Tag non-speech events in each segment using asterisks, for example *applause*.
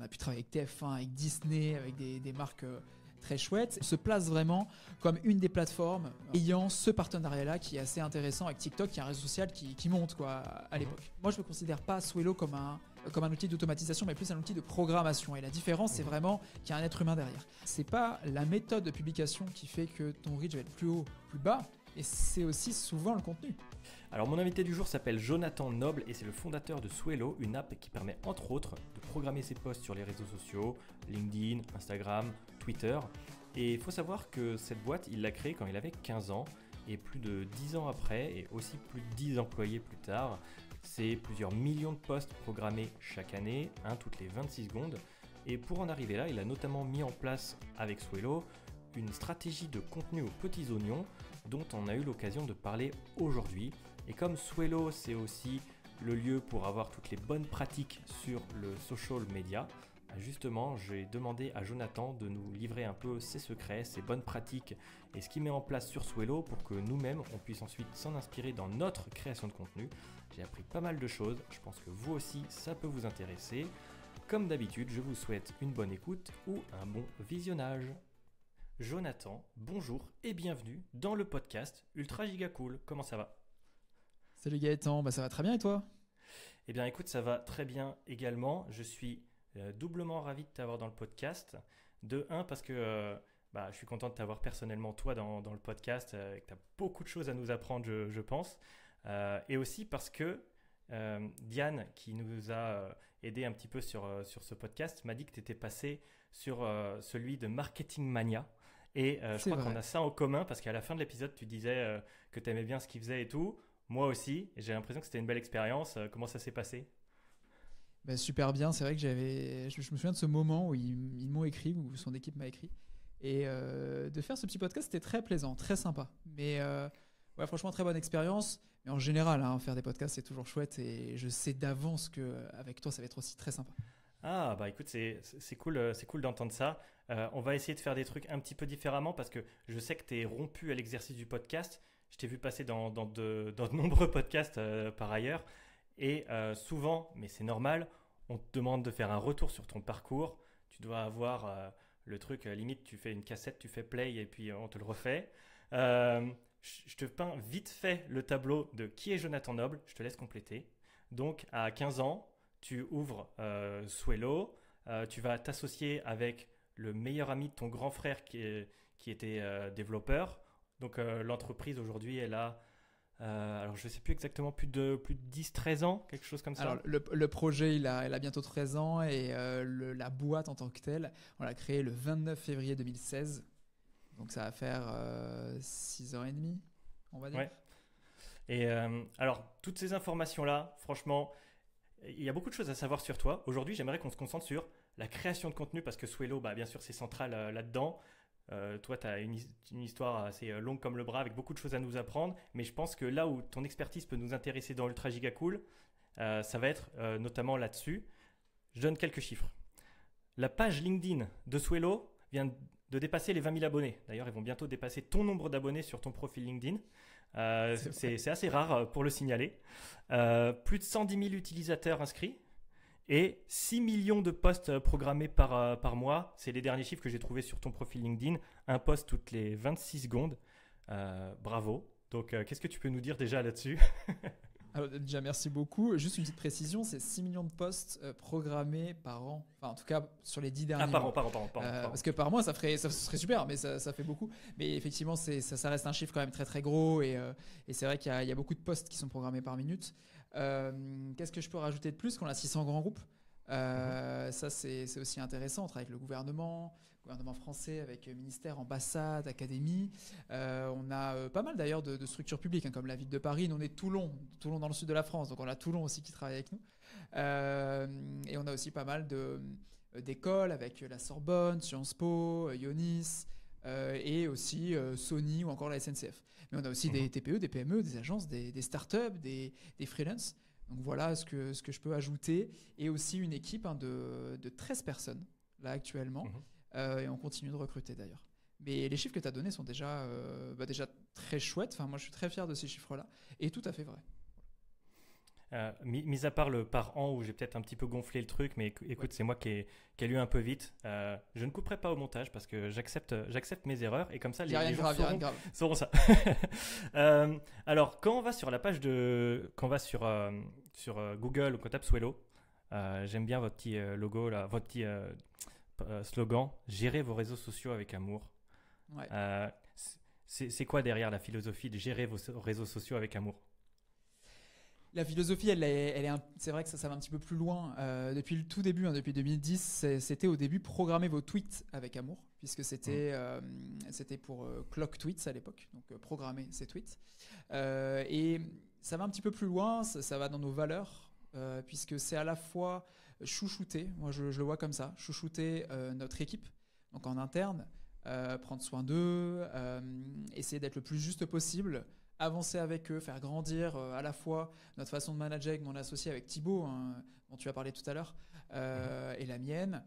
on a pu travailler avec TF1, avec Disney, avec des, marques euh, très chouettes, se place vraiment comme une des plateformes ayant ce partenariat-là qui est assez intéressant avec TikTok, qui est un réseau social qui, monte quoi à l'époque. Moi, je ne considère pas Swello comme un, comme un outil d'automatisation, mais plus un outil de programmation. Et la différence, c'est vraiment qu'il y a un être humain derrière. C'est pas la méthode de publication qui fait que ton reach va être plus haut, plus bas et c'est aussi souvent le contenu. Alors mon invité du jour s'appelle Jonathan Noble et c'est le fondateur de Suelo, une app qui permet entre autres de programmer ses posts sur les réseaux sociaux, LinkedIn, Instagram, Twitter. Et il faut savoir que cette boîte, il l'a créée quand il avait 15 ans et plus de 10 ans après et aussi plus de 10 employés plus tard, c'est plusieurs millions de posts programmés chaque année, un toutes les 26 secondes. Et pour en arriver là, il a notamment mis en place avec Suelo une stratégie de contenu aux petits oignons dont on a eu l'occasion de parler aujourd'hui. Et comme Swello, c'est aussi le lieu pour avoir toutes les bonnes pratiques sur le social media, bah justement, j'ai demandé à Jonathan de nous livrer un peu ses secrets, ses bonnes pratiques et ce qu'il met en place sur Swello pour que nous-mêmes, on puisse ensuite s'en inspirer dans notre création de contenu. J'ai appris pas mal de choses, je pense que vous aussi, ça peut vous intéresser. Comme d'habitude, je vous souhaite une bonne écoute ou un bon visionnage. Jonathan, bonjour et bienvenue dans le podcast Ultra Giga Cool. Comment ça va Salut Gaëtan, bah ça va très bien et toi Eh bien écoute, ça va très bien également. Je suis euh, doublement ravi de t'avoir dans le podcast. De un, parce que euh, bah, je suis content de t'avoir personnellement toi dans, le podcast euh, et que tu as beaucoup de choses à nous apprendre, je, pense. et aussi parce que Diane, qui nous a aidé un petit peu sur, sur ce podcast, m'a dit que tu étais passé sur celui de Marketing Mania. Et euh, je crois qu'on a ça en commun parce qu'à la fin de l'épisode, tu disais euh, que tu aimais bien ce qu'il faisait et tout. Moi aussi, j'ai l'impression que c'était une belle expérience. Euh, comment ça s'est passé ben, Super bien. C'est vrai que j'avais. Je, me souviens de ce moment où ils, m'ont écrit, où son équipe m'a écrit. Et de faire ce petit podcast, c'était très plaisant, très sympa. Mais ouais, franchement, très bonne expérience. Mais en général, hein, faire des podcasts, c'est toujours chouette. Et je sais d'avance qu'avec toi, ça va être aussi très sympa. Ah bah écoute c'est c'est cool euh, c'est cool d'entendre ça. Euh, on va essayer de faire des trucs un petit peu différemment parce que je sais que tu es rompu à l'exercice du podcast. Je t'ai vu passer dans dans de, dans de nombreux podcasts euh, par ailleurs et souvent mais c'est normal on te demande de faire un retour sur ton parcours. Tu dois avoir le truc limite tu fais une cassette tu fais play et puis on te le refait. je te peins vite fait le tableau de qui est Jonathan Noble. Je te laisse compléter. Donc à 15 ans tu ouvres euh, Swello, euh, tu vas t'associer avec le meilleur ami de ton grand frère qui, qui était euh, développeur. Donc euh, l'entreprise aujourd'hui, elle a, alors je ne sais plus exactement, plus de, plus de 10-13 ans, quelque chose comme ça. Alors le, le projet, il a, il a, bientôt 13 ans et la boîte en tant que telle, on l'a créée le 29 février 2016. Donc ça va faire 6 ans et demi, on va dire. Et alors, toutes ces informations-là, franchement, il y a beaucoup de choses à savoir sur toi. Aujourd'hui, j'aimerais qu'on se concentre sur la création de contenu parce que Swello, bah, bien sûr, c'est central euh, là-dedans. Euh, toi, tu as une, histoire assez euh, longue comme le bras avec beaucoup de choses à nous apprendre. Mais je pense que là où ton expertise peut nous intéresser dans Ultra Giga Cool, ça va être notamment là-dessus. Je donne quelques chiffres. La page LinkedIn de Swello vient de dépasser les 20 000 abonnés. D'ailleurs, ils vont bientôt dépasser ton nombre d'abonnés sur ton profil LinkedIn. Euh, c'est assez rare euh, pour le signaler. Euh, plus de 110 000 utilisateurs inscrits et 6 millions de postes programmés par, par mois. C'est les derniers chiffres que j'ai trouvés sur ton profil LinkedIn. Un post toutes les 26 secondes. bravo. Donc, qu'est-ce que tu peux nous dire déjà là-dessus *laughs* Alors, déjà, merci beaucoup. Juste une petite précision, c'est 6 millions de postes euh, programmés par an. Enfin, en tout cas, sur les 10 derniers. Ah, par an, par an, par an. parce que par mois, ça, ferait, ça, serait super, mais ça, fait beaucoup. Mais effectivement, ça, ça reste un chiffre quand même très, très gros. Et, euh, c'est vrai qu'il y, y, a beaucoup de postes qui sont programmés par minute. Euh, qu'est-ce que je peux rajouter de plus Qu'on a 600 grands groupes. Euh, ça, c'est aussi intéressant. On travaille avec le gouvernement, gouvernement français, avec euh, ministère, ambassade, académie. Euh, on a pas mal d'ailleurs de, structures publiques, hein, comme la ville de Paris. Nous, on est Toulon, Toulon dans le sud de la France, donc on a Toulon aussi qui travaille avec nous. et on a aussi pas mal d'écoles avec la Sorbonne, Sciences Po, Ionis. et aussi Sony ou encore la SNCF. Mais on a aussi des mhm. TPE, des PME, des agences, des, startups, des, des freelances donc voilà ce que, ce que je peux ajouter. Et aussi une équipe hein, de, de, 13 personnes, là actuellement. Mhm. Euh, et on continue de recruter d'ailleurs. Mais les chiffres que tu as donnés sont déjà, euh, bah, déjà très chouettes. Enfin, moi, je suis très fier de ces chiffres-là. Et tout à fait vrai. Euh, mis, à part le par an où j'ai peut-être un petit peu gonflé le truc, mais écoute, c'est moi qui ai, qui lu un peu vite. Euh, je ne couperai pas au montage parce que j'accepte, j'accepte mes erreurs et comme ça, les, gens ça. *laughs* alors, quand on va sur la page de, quand on va sur sur euh, Google, quand tape Swello, euh, j'aime bien votre petit euh, logo, là, votre petit slogan gérer vos réseaux sociaux avec amour. c'est quoi derrière la philosophie de gérer vos réseaux sociaux avec amour la philosophie, elle c'est vrai que ça, ça va un petit peu plus loin. depuis le tout début, hein, depuis 2010, c'était au début programmer vos tweets avec amour, puisque c'était, mmh. c'était pour Clock Tweets à l'époque, donc programmer ses tweets. et ça va un petit peu plus loin, ça, va dans nos valeurs, euh, puisque c'est à la fois chouchouter, moi je, le vois comme ça, chouchouter euh, notre équipe, donc en interne, euh, prendre soin d'eux, essayer d'être le plus juste possible, avancer avec eux, faire grandir à la fois notre façon de manager avec mon associé, avec Thibaut, hein, dont tu as parlé tout à l'heure, mhm. et la mienne,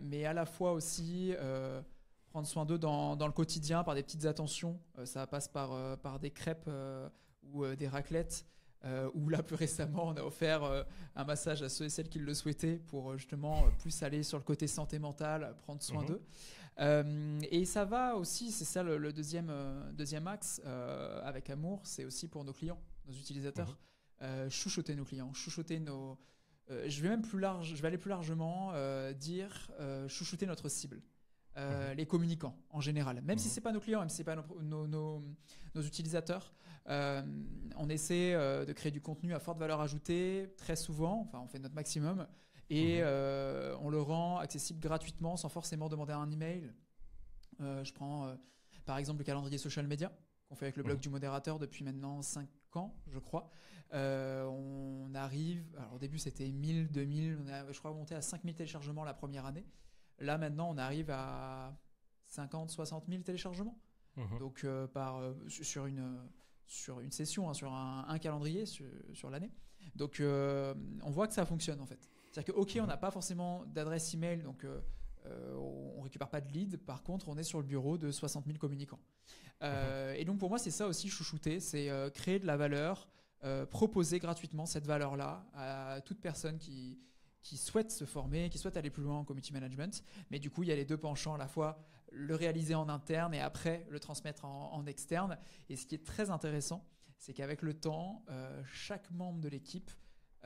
mais à la fois aussi prendre soin d'eux dans, le quotidien par des petites attentions. ça passe par, par des crêpes ou euh, des raclettes. Euh, où là *laughs* plus récemment on a offert euh, un massage à ceux et celles qui le souhaitaient pour euh, justement plus aller sur le côté santé mentale, prendre soin mhm. d'eux. et ça va aussi, c'est ça le, deuxième, deuxième axe avec amour, c'est aussi pour nos clients, nos utilisateurs, mhm. chouchouter nos clients, chouchouter nos... je vais même plus large, je vais aller plus largement, dire chouchouter notre cible. Euh, mhm. les communicants en général. Même si mhm. ce n'est pas nos clients, même si c'est pas nos, utilisateurs, euh, on essaie euh, de créer du contenu à forte valeur ajoutée très souvent. Enfin, on fait notre maximum et mhm. on le rend accessible gratuitement sans forcément demander un email. je prends par exemple le calendrier social media qu'on fait avec le blog du modérateur depuis maintenant 5 ans, je crois. on arrive, alors au début c'était 1000, 2000, on a, je crois monté à 5000 téléchargements la première année. Là, maintenant, on arrive à 50, 60 000 téléchargements. Mhm. Donc, euh, euh, sur, une, sur une session, hein, sur un, calendrier, sur, l'année. Donc, euh, on voit que ça fonctionne, en fait. C'est-à-dire que, OK, on mhm. n'a pas forcément d'adresse email, donc on récupère pas de lead. Par contre, on est sur le bureau de 60 000 communicants. Mhm. Et donc, pour moi, c'est ça aussi, chouchouter, c'est créer de la valeur, proposer gratuitement cette valeur-là à toute personne qui qui souhaitent se former, qui souhaitent aller plus loin en community management. Mais du coup, il y a les deux penchants, à la fois le réaliser en interne et après le transmettre en, externe. Et ce qui est très intéressant, c'est qu'avec le temps, euh, chaque membre de l'équipe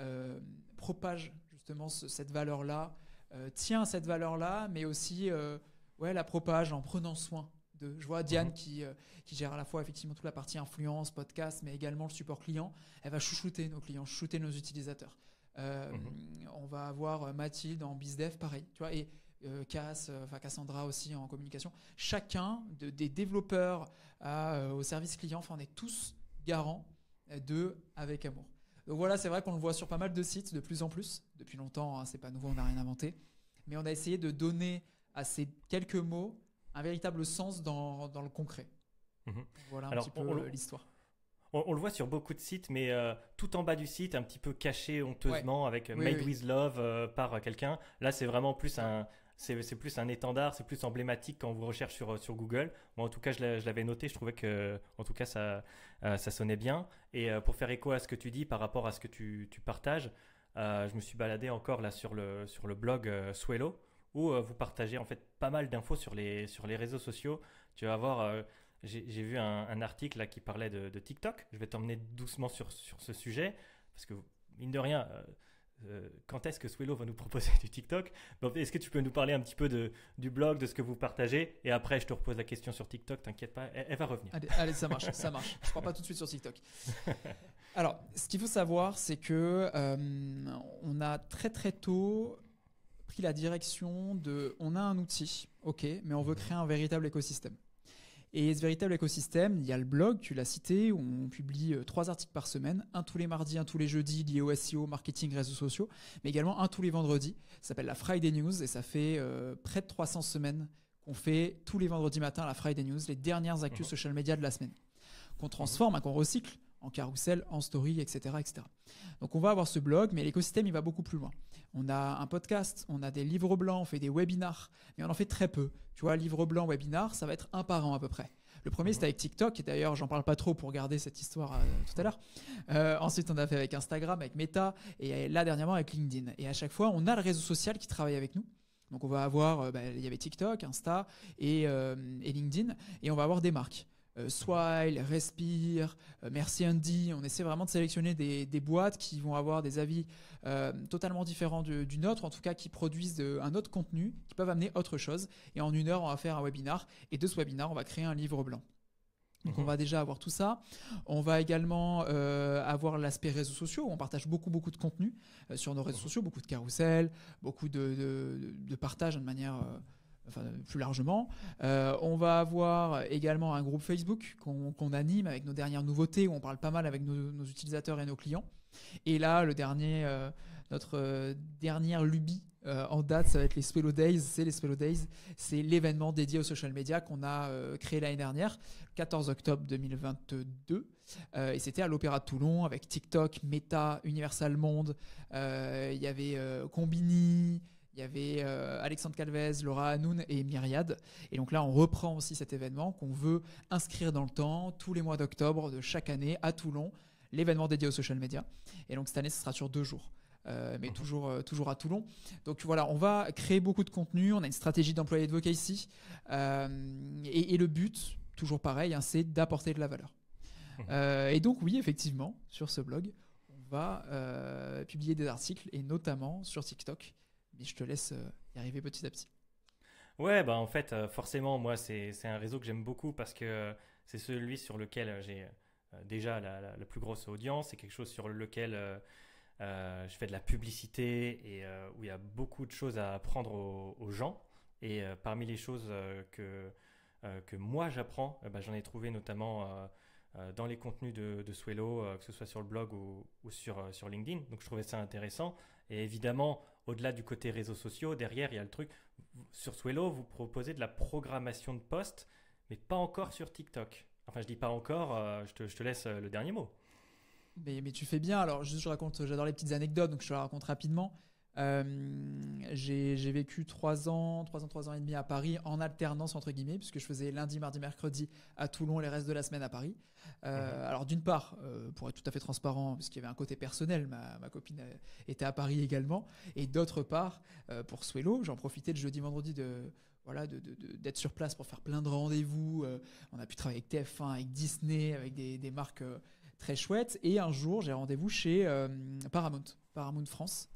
euh, propage justement cette valeur-là, euh, tient cette valeur-là, mais aussi ouais, la propage en prenant soin de. Je vois Diane mhm. qui, qui gère à la fois effectivement toute la partie influence, podcast, mais également le support client. Elle va chouchouter nos clients, chouchouter nos utilisateurs. Euh, mhm. On va avoir euh, Mathilde en BizDev, pareil. Tu vois, et euh, Cass, enfin Cassandra aussi en communication. Chacun des développeurs au service client, enfin, on est tous garants de Avec Amour. Donc voilà, c'est vrai qu'on le voit sur pas mal de sites de plus en plus. Depuis longtemps, hein, c'est pas nouveau, on n'a rien inventé. Mais on a essayé de donner à ces quelques mots un véritable sens dans, le concret. Mhm. Voilà un petit peu l'histoire on, le voit sur beaucoup de sites, mais euh, tout en bas du site, un petit peu caché honteusement avec Made with Love euh, par euh, quelqu'un. Là, c'est vraiment plus un, c'est plus un étendard, c'est plus emblématique quand vous recherche sur, sur Google. Moi, en tout cas, je l'avais noté, je trouvais que, en tout cas, ça, ça sonnait bien. Et pour faire écho à ce que tu dis par rapport à ce que tu, partages, je me suis baladé encore là sur le, sur le blog suelo, où vous partagez en fait pas mal d'infos sur les, sur les réseaux sociaux. Tu vas avoir j'ai vu un, article là qui parlait de, TikTok. Je vais t'emmener doucement sur, sur, ce sujet parce que mine de rien. Euh, euh, quand est-ce que Swello va nous proposer *laughs* du TikTok Est-ce que tu peux nous parler un petit peu de, du blog, de ce que vous partagez Et après, je te repose la question sur TikTok, t'inquiète pas, elle, va revenir. Allez, ça marche, ça marche. Je ne crois pas tout de suite sur TikTok. *laughs* Alors, ce qu'il faut savoir, c'est que euh, on a très très tôt pris la direction de on a un outil, ok, mais on veut mhm. créer un véritable écosystème. Et ce véritable écosystème, il y a le blog, tu l'as cité, où on publie euh, trois articles par semaine, un tous les mardis, un tous les jeudis, lié au SEO, marketing, réseaux sociaux, mais également un tous les vendredis. Ça s'appelle la Friday News et ça fait euh, près de 300 semaines qu'on fait tous les vendredis matin la Friday News, les dernières actus mmh. social media de la semaine, qu'on transforme, hein, qu'on recycle en carrousel, en story, etc., etc. Donc on va avoir ce blog, mais l'écosystème, il va beaucoup plus loin on a un podcast, on a des livres blancs, on fait des webinars, mais on en fait très peu. Tu vois, livre blanc, webinar, ça va être un par an à peu près. Le premier, c'était avec TikTok, et d'ailleurs, j'en parle pas trop pour garder cette histoire euh, tout à l'heure. Euh, ensuite, on a fait avec Instagram, avec Meta, et là, dernièrement, avec LinkedIn. Et à chaque fois, on a le réseau social qui travaille avec nous. Donc, on va avoir, euh, bah, il y avait TikTok, Insta et LinkedIn, et on va avoir des marques. Euh, Swile, Respire, euh, Merci Andy. On essaie vraiment de sélectionner des, boîtes qui vont avoir des avis euh, totalement différents du, du, nôtre, en tout cas qui produisent un autre contenu, qui peuvent amener autre chose. Et en une heure, on va faire un webinar. Et de ce webinar, on va créer un livre blanc. Donc on mhm. va déjà avoir tout ça. On va également avoir l'aspect réseaux sociaux. on partage beaucoup beaucoup de contenu sur nos réseaux mhm. sociaux, beaucoup de carousels, beaucoup de, de, de partage de manière enfin plus largement. Euh, on va avoir également un groupe Facebook qu'on anime avec nos dernières nouveautés, où on parle pas mal avec nos, utilisateurs et nos clients. Et là, le dernier, euh, notre euh, dernière lubie en date, ça va être les Spello Days. C'est les Spello Days, c'est l'événement dédié aux social media qu'on a créé l'année dernière, 14 octobre 2022. et c'était à l'Opéra de Toulon avec TikTok, Meta, Universal Monde. Il y avait Combini, il y avait euh, Alexandre Calvez, Laura Hanoun et Myriade. Et donc là, on reprend aussi cet événement qu'on veut inscrire dans le temps tous les mois d'octobre de chaque année à Toulon, l'événement dédié aux social media. Et donc cette année, ce sera sur deux jours. Euh, mais mhm. toujours, euh, toujours à Toulon. Donc voilà, on va créer beaucoup de contenu, on a une stratégie d'employé de euh, et, et, le but, toujours pareil, hein, c'est d'apporter de la valeur. Mhm. et donc oui, effectivement, sur ce blog, on va publier des articles, et notamment sur TikTok, je te laisse euh, y arriver petit à petit. Ouais, bah en fait, euh, forcément, moi, c'est un réseau que j'aime beaucoup parce que euh, c'est celui sur lequel j'ai déjà la, la, plus grosse audience. C'est quelque chose sur lequel je fais de la publicité et où il y a beaucoup de choses à apprendre aux, gens. Et parmi les choses que, que moi j'apprends, bah, j'en ai trouvé notamment dans les contenus de, de que ce soit sur le blog ou, ou sur, sur LinkedIn. Donc je trouvais ça intéressant. Et évidemment, au-delà du côté réseaux sociaux, derrière, il y a le truc. Sur Swello, vous proposez de la programmation de postes, mais pas encore sur TikTok. Enfin, je dis pas encore, euh, je, te, laisse euh, le dernier mot. Mais, mais tu fais bien. Alors, juste, je raconte, j'adore les petites anecdotes, donc je te la raconte rapidement. Euh, j'ai vécu 3 ans, 3 ans, 3 ans et demi à Paris en alternance, entre guillemets, puisque je faisais lundi, mardi, mercredi à Toulon, les restes de la semaine à Paris. Euh, mhm. Alors, d'une part, euh, pour être tout à fait transparent, puisqu'il y avait un côté personnel, ma, copine était à Paris également. Et d'autre part, pour Swello, j'en profitais le jeudi, vendredi de voilà, d'être sur place pour faire plein de rendez-vous. on a pu travailler avec TF1, avec Disney, avec des, marques très chouettes. Et un jour, j'ai rendez-vous chez Paramount, Paramount France,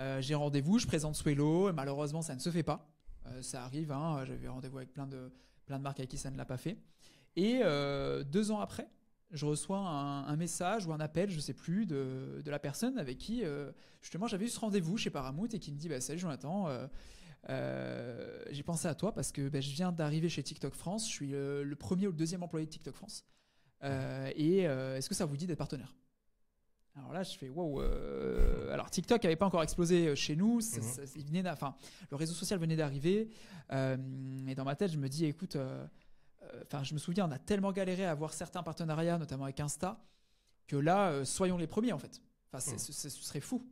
euh, j'ai rendez-vous, je présente Swello, malheureusement ça ne se fait pas. Euh, ça arrive, hein, j'avais rendez-vous avec plein de, plein de marques à qui ça ne l'a pas fait. Et euh, deux ans après, je reçois un, message ou un appel, je ne sais plus, de, la personne avec qui justement j'avais eu ce rendez-vous chez Paramount et qui me dit bah, Salut Jonathan, j'ai pensé à toi parce que bah, je viens d'arriver chez TikTok France, je suis le premier ou le deuxième employé de TikTok France. et est-ce que ça vous dit d'être partenaire alors là, je fais wow. Euh, alors TikTok n'avait pas encore explosé euh, chez nous. Ça, mhm. venait le réseau social venait d'arriver. Euh, et dans ma tête, je me dis, écoute, enfin, je me souviens, on a tellement galéré à avoir certains partenariats, notamment avec Insta, que là, soyons les premiers en fait. Enfin, mhm. ce serait fou.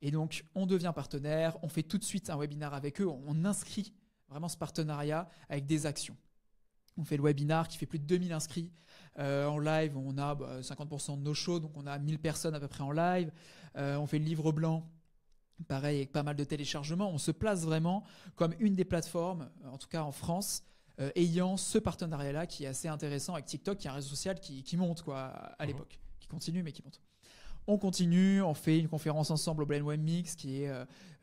Et donc, on devient partenaire, on fait tout de suite un webinaire avec eux, on inscrit vraiment ce partenariat avec des actions. On fait le webinar qui fait plus de 2000 inscrits. Euh, en live, on a 50% bah, de nos shows, donc on a 1000 personnes à peu près en live. Euh, on fait le livre blanc. Pareil, avec pas mal de téléchargements, on se place vraiment comme une des plateformes, euh, en tout cas en France, ayant ce partenariat-là qui est assez intéressant avec TikTok, qui est un réseau social qui, monte quoi, à, uh-huh. l'époque, qui continue mais qui monte. On continue, on fait une conférence ensemble au Blend Web Mix, qui est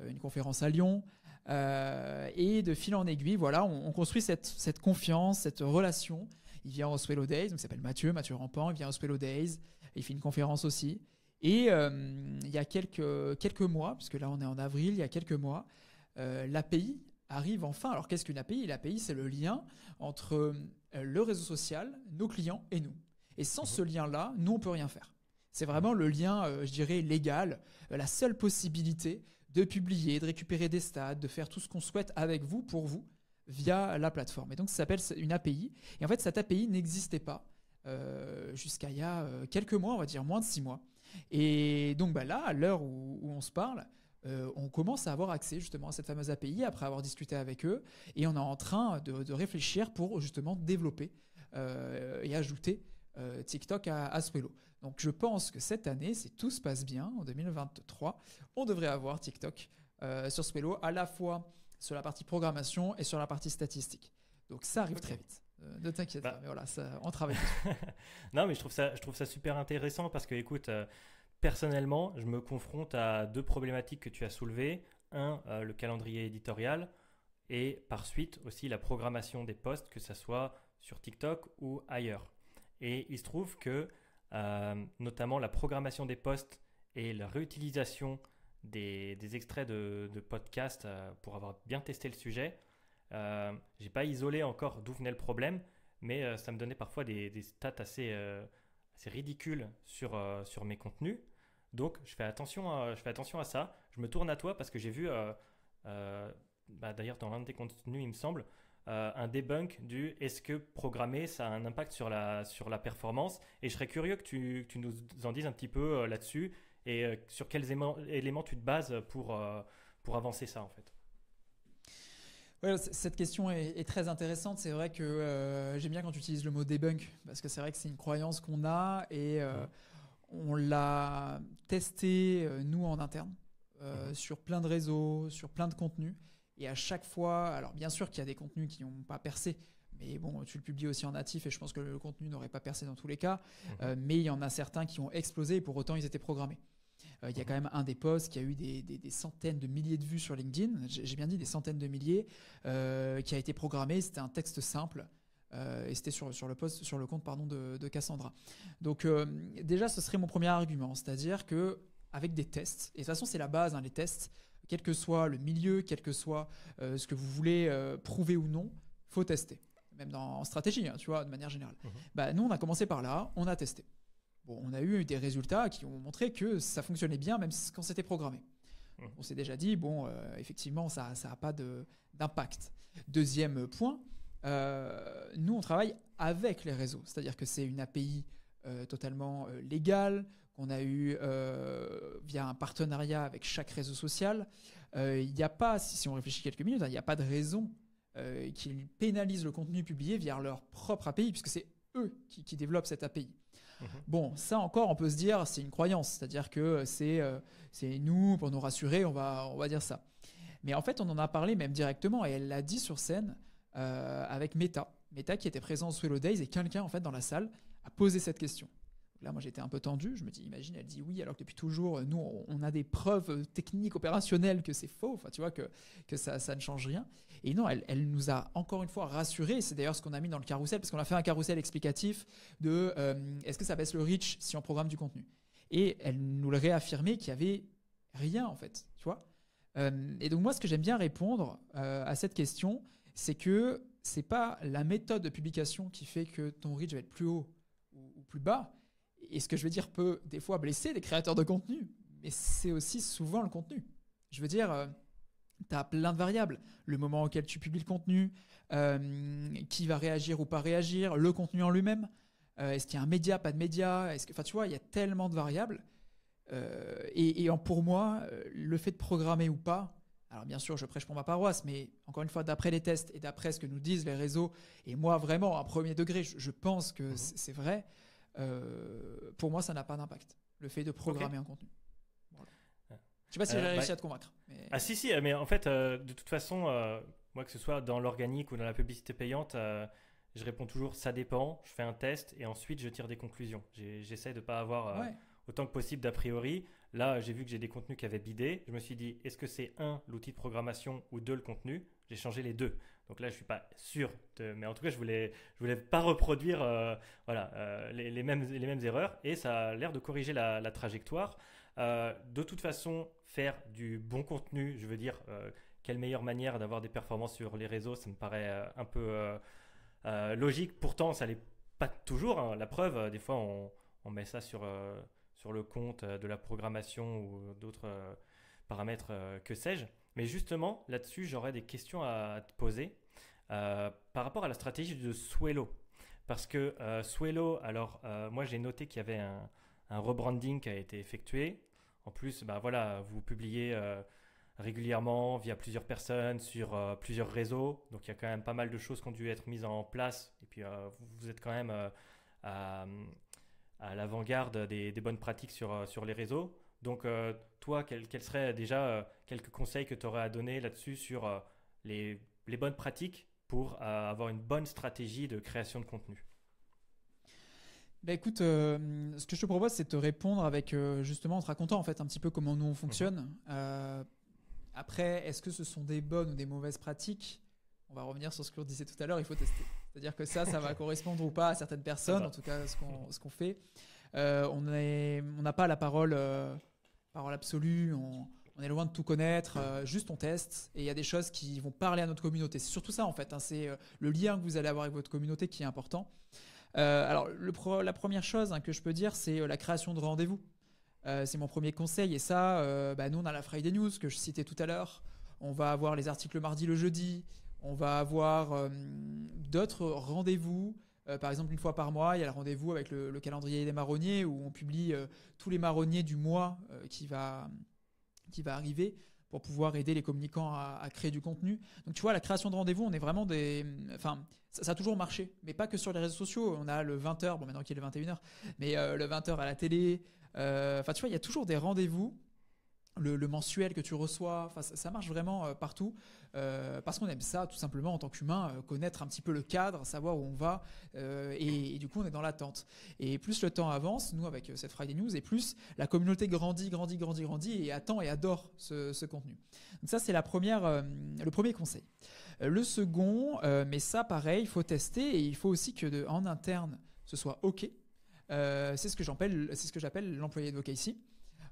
une conférence à Lyon. et de fil en aiguille, voilà, on, construit cette, confiance, cette relation il vient au Swellow Days, donc il s'appelle Mathieu, Mathieu Rampant, il vient au Swellow Days, il fait une conférence aussi. Et euh, il y a quelques, quelques mois, puisque là on est en avril, il y a quelques mois, euh, l'API arrive enfin. Alors qu'est-ce qu'une API L'API, c'est le lien entre euh, le réseau social, nos clients et nous. Et sans mhm. ce lien-là, nous, on peut rien faire. C'est vraiment le lien, je dirais, légal, la seule possibilité de publier, de récupérer des stats, de faire tout ce qu'on souhaite avec vous, pour vous, via la plateforme. Et donc ça s'appelle une API. Et en fait, cette API n'existait pas euh, jusqu'à il y a euh, quelques mois, on va dire moins de six mois. Et donc bah, là, à l'heure où, on se parle, euh, on commence à avoir accès justement à cette fameuse API après avoir discuté avec eux. Et on est en train de, réfléchir pour justement développer et ajouter TikTok à, à Donc je pense que cette année, si tout se passe bien, en 2023, on devrait avoir TikTok sur Swello à la fois sur la partie programmation et sur la partie statistique. Donc ça arrive très vite. Euh, ne t'inquiète bah. pas, mais voilà, ça, on travaille. *laughs* non, mais je trouve ça, je trouve ça super intéressant parce que, écoute, euh, personnellement, je me confronte à deux problématiques que tu as soulevées. Un, euh, le calendrier éditorial, et par suite aussi la programmation des postes, que ce soit sur TikTok ou ailleurs. Et il se trouve que notamment la programmation des postes et la réutilisation des, extraits de, podcast podcasts euh, pour avoir bien testé le sujet. Euh, j'ai pas isolé encore d'où venait le problème, mais euh, ça me donnait parfois des, stats assez, ridicules sur, sur mes contenus. Donc je fais attention, à, je fais attention à ça. Je me tourne à toi parce que j'ai vu, bah, d'ailleurs dans l'un de contenus il me semble, un debunk du est-ce que programmer ça a un impact sur la, sur la performance. Et je serais curieux que tu nous en dises un petit peu là-dessus et euh, sur quels éléments, tu te bases pour, euh, pour avancer ça en fait cette question est, très intéressante. C'est vrai que euh, j'aime bien quand tu utilises le mot debunk, parce que c'est vrai que c'est une croyance qu'on a et on l'a testé nous, en interne, mmh. sur plein de réseaux, sur plein de contenus. Et à chaque fois, alors bien sûr qu'il y a des contenus qui n'ont pas percé, mais bon, tu le publies aussi en natif et je pense que le contenu n'aurait pas percé dans tous les cas. Mmh. mais il y en a certains qui ont explosé et pour autant ils étaient programmés. Euh, il y a quand même un des posts qui a eu des, centaines de milliers de vues sur LinkedIn, j'ai bien dit des centaines de milliers, euh, qui a été programmé. C'était un texte simple. Euh, et c'était sur, le poste, sur le compte pardon, de, Cassandra. Donc déjà, ce serait mon premier argument, c'est-à-dire que avec des tests, et de toute façon c'est la base, hein, les tests, quel que soit le milieu, quel que soit ce que vous voulez prouver ou non, faut tester même dans, en stratégie, hein, tu vois, de manière générale. Mhm. Bah, nous, on a commencé par là, on a testé on a eu des résultats qui ont montré que ça fonctionnait bien, même quand c'était programmé. Mmh. On s'est déjà dit, bon, euh, effectivement, ça n'a pas d'impact. Deuxième point, euh, nous, on travaille avec les réseaux, c'est-à-dire que c'est une API euh, totalement légale, qu'on a eu via un partenariat avec chaque réseau social. Il n'y a pas, si, on réfléchit quelques minutes, hein, il n'y a pas de raison qu'ils pénalisent le contenu publié via leur propre API, puisque c'est eux qui, qui développent cette API. Mhm. Bon, ça encore, on peut se dire, c'est une croyance, c'est-à-dire que c'est euh, nous, pour nous rassurer, on va, dire ça. Mais en fait, on en a parlé même directement, et elle l'a dit sur scène euh, avec Meta. Meta qui était présent au Hello Days, et quelqu'un, en fait, dans la salle, a posé cette question. Là, moi, j'étais un peu tendu. Je me dis, imagine, elle dit oui, alors que depuis toujours, nous, on a des preuves techniques, opérationnelles que c'est faux, enfin, tu vois, que, que ça, ça ne change rien. Et non, elle, elle nous a encore une fois rassurés. C'est d'ailleurs ce qu'on a mis dans le carrousel, parce qu'on a fait un carrousel explicatif de euh, est-ce que ça baisse le reach si on programme du contenu Et elle nous le réaffirmait qu'il y avait rien, en fait, tu vois. Euh, et donc, moi, ce que j'aime bien répondre euh, à cette question, c'est que c'est pas la méthode de publication qui fait que ton reach va être plus haut ou plus bas et ce que je veux dire peut des fois blesser les créateurs de contenu, mais c'est aussi souvent le contenu. Je veux dire, euh, tu as plein de variables. Le moment auquel tu publies le contenu, euh, qui va réagir ou pas réagir, le contenu en lui-même. Euh, est-ce qu'il y a un média, pas de média Est-ce que, enfin, tu vois, il y a tellement de variables. et, pour moi, le fait de programmer ou pas, alors bien sûr, je prêche pour ma paroisse, mais encore une fois, d'après les tests et d'après ce que nous disent les réseaux, et moi vraiment, à premier degré, je, pense que mhm. c'est vrai, euh, pour moi, ça n'a pas d'impact, le fait de programmer un contenu. Je sais pas si j'ai euh, réussi bah- à te convaincre. Mais... Ah si, si, mais en fait, euh, de toute façon, moi, que ce soit dans l'organique ou dans la publicité payante, je réponds toujours ça dépend, je fais un test et ensuite je tire des conclusions. J'essaie de ne pas avoir autant que possible d'a priori. Là, j'ai vu que j'ai des contenus qui avaient bidé. Je me suis dit, est-ce que c'est un, l'outil de programmation ou deux, le contenu J'ai changé les deux. Donc là, je suis pas sûr, mais en tout cas, je voulais, je voulais pas reproduire, euh, voilà, euh, les, mêmes, les mêmes erreurs. Et ça a l'air de corriger la, trajectoire. Euh, de toute façon, faire du bon contenu, je veux dire, quelle meilleure manière d'avoir des performances sur les réseaux, ça me paraît un peu logique. Pourtant, ça n'est pas toujours. Hein. La preuve, des fois, on, on met ça sur sur le compte de la programmation ou d'autres paramètres, que sais-je. Mais justement, là-dessus, j'aurais des questions à te poser euh, par rapport à la stratégie de Suelo. Parce que euh, Suelo, alors euh, moi j'ai noté qu'il y avait un, rebranding qui a été effectué. En plus, bah, voilà, vous publiez euh, régulièrement via plusieurs personnes sur plusieurs réseaux. Donc il y a quand même pas mal de choses qui ont dû être mises en place. Et puis vous, êtes quand même à, l'avant-garde des, bonnes pratiques sur, sur les réseaux. Donc, euh, toi, quels seraient déjà euh, quelques conseils que tu aurais à donner là-dessus sur euh, les, bonnes pratiques pour avoir une bonne stratégie de création de contenu bah, écoute, ce que je te propose, c'est de te répondre avec justement en te racontant en fait un petit peu comment nous on fonctionne. Mm-hmm. après, est-ce que ce sont des bonnes ou des mauvaises pratiques On va revenir sur ce que l'on disait tout à l'heure. Il faut tester. C'est-à-dire que ça, ça va *laughs* correspondre ou pas à certaines personnes, en tout cas ce qu'on fait. on n'a on pas la parole parole absolue, on, est loin de tout connaître, euh, juste on teste et il y a des choses qui vont parler à notre communauté. C'est surtout ça en fait, hein. c'est euh, le lien que vous allez avoir avec votre communauté qui est important. Euh, alors la première chose hein, que je peux dire, c'est la création de rendez-vous. c'est mon premier conseil et ça, bah, nous on a la Friday News que je citais tout à l'heure. On va avoir les articles le mardi, le jeudi. On va avoir d'autres rendez-vous euh, par exemple, une fois par mois, il y a le rendez-vous avec le, calendrier des marronniers où on publie euh, tous les marronniers du mois euh, qui, va, qui va arriver pour pouvoir aider les communicants à, créer du contenu. Donc tu vois, la création de rendez-vous, on est vraiment des... Enfin, ça, a toujours marché, mais pas que sur les réseaux sociaux. On a le 20h, bon maintenant qu'il est le 21h, mais le 20h à la télé. Enfin, tu vois, il y a toujours des rendez-vous le, mensuel que tu reçois, ça, marche vraiment euh, partout euh, parce qu'on aime ça tout simplement en tant qu'humain, euh, connaître un petit peu le cadre, savoir où on va et, du coup on est dans l'attente. Et plus le temps avance, nous avec cette Friday News, et plus la communauté grandit, grandit, grandit, grandit et attend et adore ce, contenu. Donc ça c'est la première, le premier conseil. Le second, mais ça pareil, il faut tester et il faut aussi que en interne ce soit ok. c'est ce que j'appelle, c'est ce que j'appelle l'employé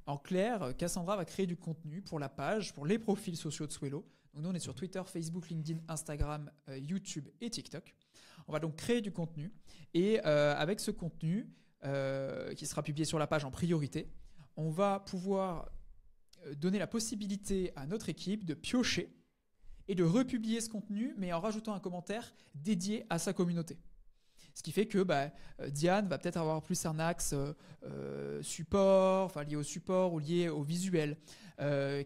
en clair, Cassandra va créer du contenu pour la page, pour les profils sociaux de Swello. nous, on est sur mhm. Twitter, Facebook, LinkedIn, Instagram, euh, YouTube et TikTok. On va donc créer du contenu. Et euh, avec ce contenu, euh, qui sera publié sur la page en priorité, on va pouvoir donner la possibilité à notre équipe de piocher et de republier ce contenu, mais en rajoutant un commentaire dédié à sa communauté. Ce qui fait que bah, euh, Diane va peut-être avoir plus un axe euh, euh, support, enfin lié au support ou lié au visuel.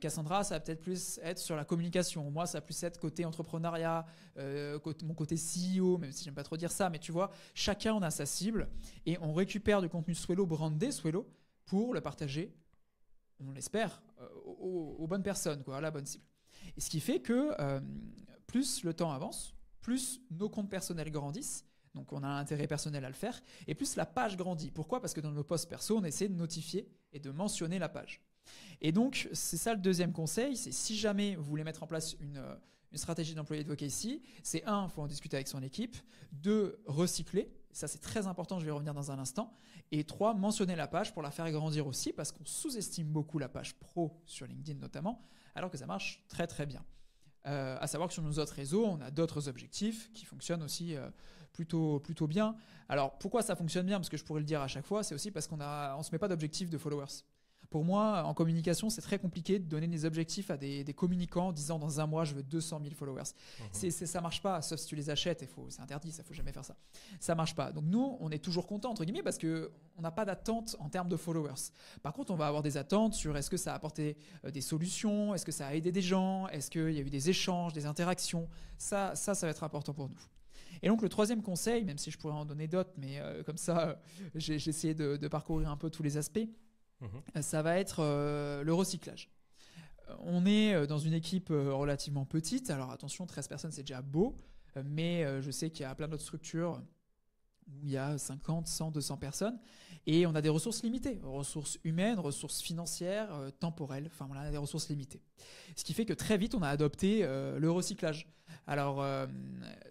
Cassandra, ça va peut-être plus être sur la communication. Moi, ça va plus être côté entrepreneuriat, mon côté CEO, même si j'aime pas trop dire ça. Mais tu vois, chacun on a sa cible et on récupère du contenu Swello brandé Swello pour le partager, on l'espère, aux, bonnes personnes, quoi, à la bonne cible. Et ce qui fait que plus le temps avance, plus nos comptes personnels grandissent donc on a un intérêt personnel à le faire. Et plus la page grandit. Pourquoi Parce que dans nos posts perso, on essaie de notifier et de mentionner la page. Et donc, c'est ça le deuxième conseil, c'est si jamais vous voulez mettre en place une, euh, stratégie d'employé vocation, c'est un, il faut en discuter avec son équipe, deux, recycler, ça c'est très important, je vais revenir dans un instant, et trois, mentionner la page pour la faire grandir aussi, parce qu'on sous-estime beaucoup la page pro sur LinkedIn notamment, alors que ça marche très très bien. Euh, à savoir que sur nos autres réseaux, on a d'autres objectifs qui fonctionnent aussi euh, plutôt, bien. Alors pourquoi ça fonctionne bien Parce que je pourrais le dire à chaque fois, c'est aussi parce qu'on ne on se met pas d'objectifs de followers. Pour moi, en communication, c'est très compliqué de donner des objectifs à des, communicants en disant dans un mois, je veux 200 000 followers. Ça mhm. ne ça marche pas, sauf si tu les achètes, faut, c'est interdit, ça faut jamais faire ça. Ça marche pas. Donc nous, on est toujours content, entre guillemets, parce que on n'a pas d'attente en termes de followers. Par contre, on va avoir des attentes sur est-ce que ça a apporté euh, des solutions, est-ce que ça a aidé des gens, est-ce qu'il y a eu des échanges, des interactions. Ça, ça, ça va être important pour nous. Et donc le troisième conseil, même si je pourrais en donner d'autres, mais euh, comme ça, euh, j'ai, essayé de, parcourir un peu tous les aspects, euh, ça va être euh, le recyclage. Euh, on est dans une équipe relativement petite. Alors attention, 13 personnes, c'est déjà beau. Mais je sais qu'il y a plein d'autres structures où il y a 50, 100, 200 personnes. Et on a des ressources limitées. Ressources humaines, ressources financières, temporelles. Enfin, on a des ressources limitées. Ce qui fait que très vite, on a adopté le recyclage. Alors,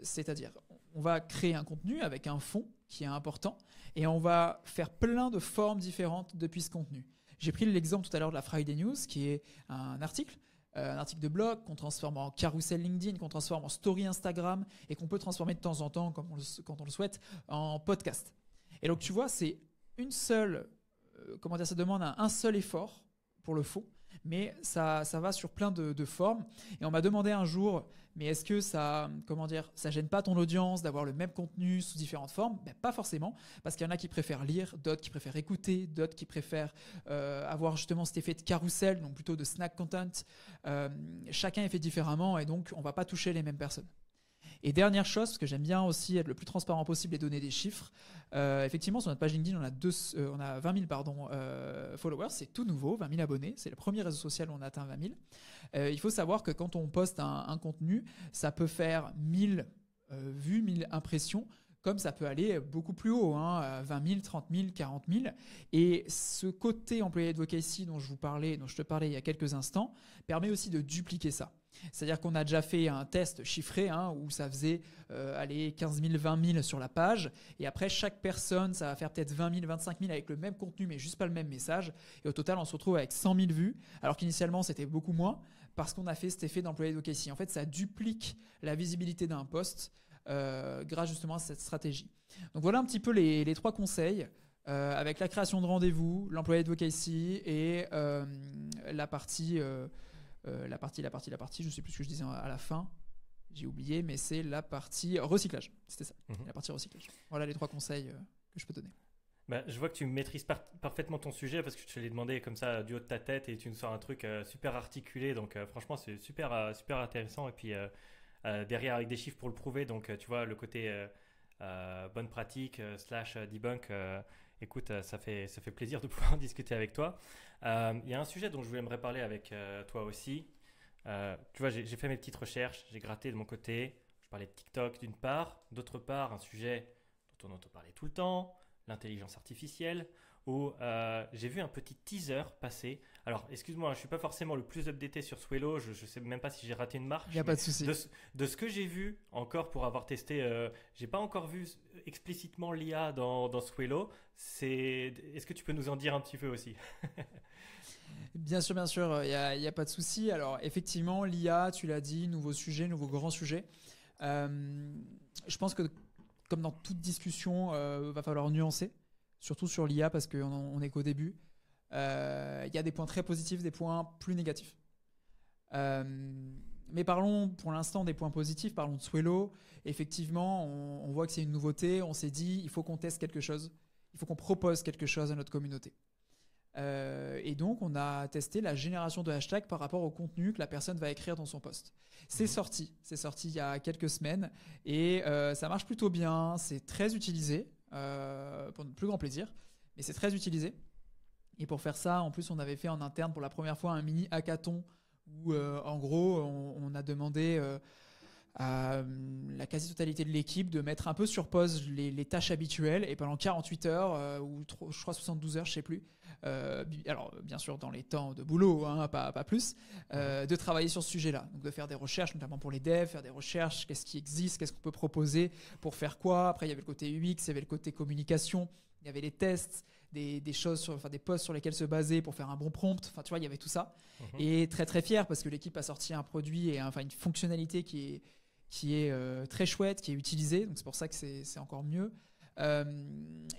c'est-à-dire, on va créer un contenu avec un fonds qui est important. Et on va faire plein de formes différentes depuis ce contenu. J'ai pris l'exemple tout à l'heure de la Friday News, qui est un article, euh, un article de blog qu'on transforme en carousel LinkedIn, qu'on transforme en story Instagram et qu'on peut transformer de temps en temps, comme quand on le souhaite, en podcast. Et donc tu vois, c'est une seule, euh, comment dire, ça demande un, un seul effort pour le fond, mais ça, va sur plein de, formes. Et on m'a demandé un jour, mais est-ce que ça, comment dire, ça gêne pas ton audience d'avoir le même contenu sous différentes formes ben, Pas forcément, parce qu'il y en a qui préfèrent lire, d'autres qui préfèrent écouter, d'autres qui préfèrent euh, avoir justement cet effet de carrousel, donc plutôt de snack content. Euh, chacun est fait différemment et donc on ne va pas toucher les mêmes personnes. Et dernière chose, parce que j'aime bien aussi être le plus transparent possible et donner des chiffres, euh, effectivement, sur notre page LinkedIn, on a, euh, on 20 000 euh, followers, c'est tout nouveau, 20 000 abonnés, c'est le premier réseau social où on atteint 20 000. il faut savoir que quand on poste un, contenu, ça peut faire 000 vues, 1000 impressions, comme ça peut aller beaucoup plus haut, 20 000, 30 000, 40 000. Et ce côté employé advocacy dont je vous parlais, dont je te parlais il y a quelques instants, permet aussi de dupliquer ça. C'est-à-dire qu'on a déjà fait un test chiffré hein, où ça faisait aller 15 000, 20 000 sur la page. Et après, chaque personne, ça va faire peut-être 20 000, 25 000 avec le même contenu, mais juste pas le même message. Et au total, on se retrouve avec 100 000 vues, alors qu'initialement, c'était beaucoup moins parce qu'on a fait cet effet d'employé advocacy. En fait, ça duplique la visibilité d'un poste euh, grâce justement à cette stratégie. Donc voilà un petit peu les, trois conseils. Euh, avec la création de rendez-vous, l'employé advocacy et euh, la partie euh, la partie, la partie, la partie, je ne sais plus ce que je disais à la fin, j'ai oublié, mais c'est la partie recyclage. C'était ça, mhm. la partie recyclage. Voilà les trois conseils euh, que je peux donner. Bah, je vois que tu maîtrises parfaitement ton sujet parce que je te l'ai demandé comme ça du haut de ta tête et tu nous sors un truc euh, super articulé. Donc franchement, c'est super, super intéressant. Et puis derrière avec des chiffres pour le prouver. Donc tu vois le côté bonne pratique slash debunk. Écoute, euh, ça fait, ça fait plaisir de *laughs* pouvoir discuter avec toi. Euh, il y a un sujet dont je voulais parler avec euh, toi aussi. tu vois, j'ai fait mes petites recherches, j'ai gratté de mon côté. Je parlais de TikTok d'une part, d'autre part, un sujet dont on entend parler tout le temps, l'intelligence artificielle, où j'ai vu un petit teaser passer alors, excuse-moi, hein, je suis pas forcément le plus updaté sur Swello. Je, je sais même pas si j'ai raté une marche. Il y a pas de souci. De, ce que j'ai vu encore pour avoir testé, je euh, j'ai pas encore vu explicitement l'IA dans, dans Swello. C'est, est-ce que tu peux nous en dire un petit peu aussi Bien sûr, bien sûr, il n'y a, a, pas de souci. Alors, effectivement, l'IA, tu l'as dit, nouveau sujet, nouveau grand sujet. Euh, je pense que, comme dans toute discussion, il euh, va falloir nuancer, surtout sur l'IA, parce qu'on on est qu'au début. Euh, il y a des points très positifs, des points plus négatifs. Euh, mais parlons pour l'instant des points positifs, parlons de Swello. Effectivement, on, voit que c'est une nouveauté, on s'est dit, il faut qu'on teste quelque chose, il faut qu'on propose quelque chose à notre communauté. Euh, et donc, on a testé la génération de hashtags par rapport au contenu que la personne va écrire dans son post. C'est mhm. sorti, c'est sorti il y a quelques semaines, et ça marche plutôt bien, c'est très utilisé, pour notre plus grand plaisir, mais c'est très utilisé. Et pour faire ça, en plus, on avait fait en interne pour la première fois un mini hackathon où, euh, en gros, on, a demandé euh, à la quasi-totalité de l'équipe de mettre un peu sur pause les, tâches habituelles et pendant 48 heures euh, ou je crois 72 heures, je sais plus. alors, bien sûr, dans les temps de boulot, hein, pas, pas, plus, de travailler sur ce sujet-là. Donc, de faire des recherches, notamment pour les devs, faire des recherches, qu'est-ce qui existe, qu'est-ce qu'on peut proposer, pour faire quoi. Après, il y avait le côté UX, il y avait le côté communication, il y avait les tests des, des choses, sur, des posts sur lesquels se baser pour faire un bon prompt. Enfin, tu vois, il y avait tout ça. Mhm. Et très très fier parce que l'équipe a sorti un produit et enfin une fonctionnalité qui est qui est euh, très chouette, qui est utilisée. Donc c'est pour ça que c'est encore mieux. Euh,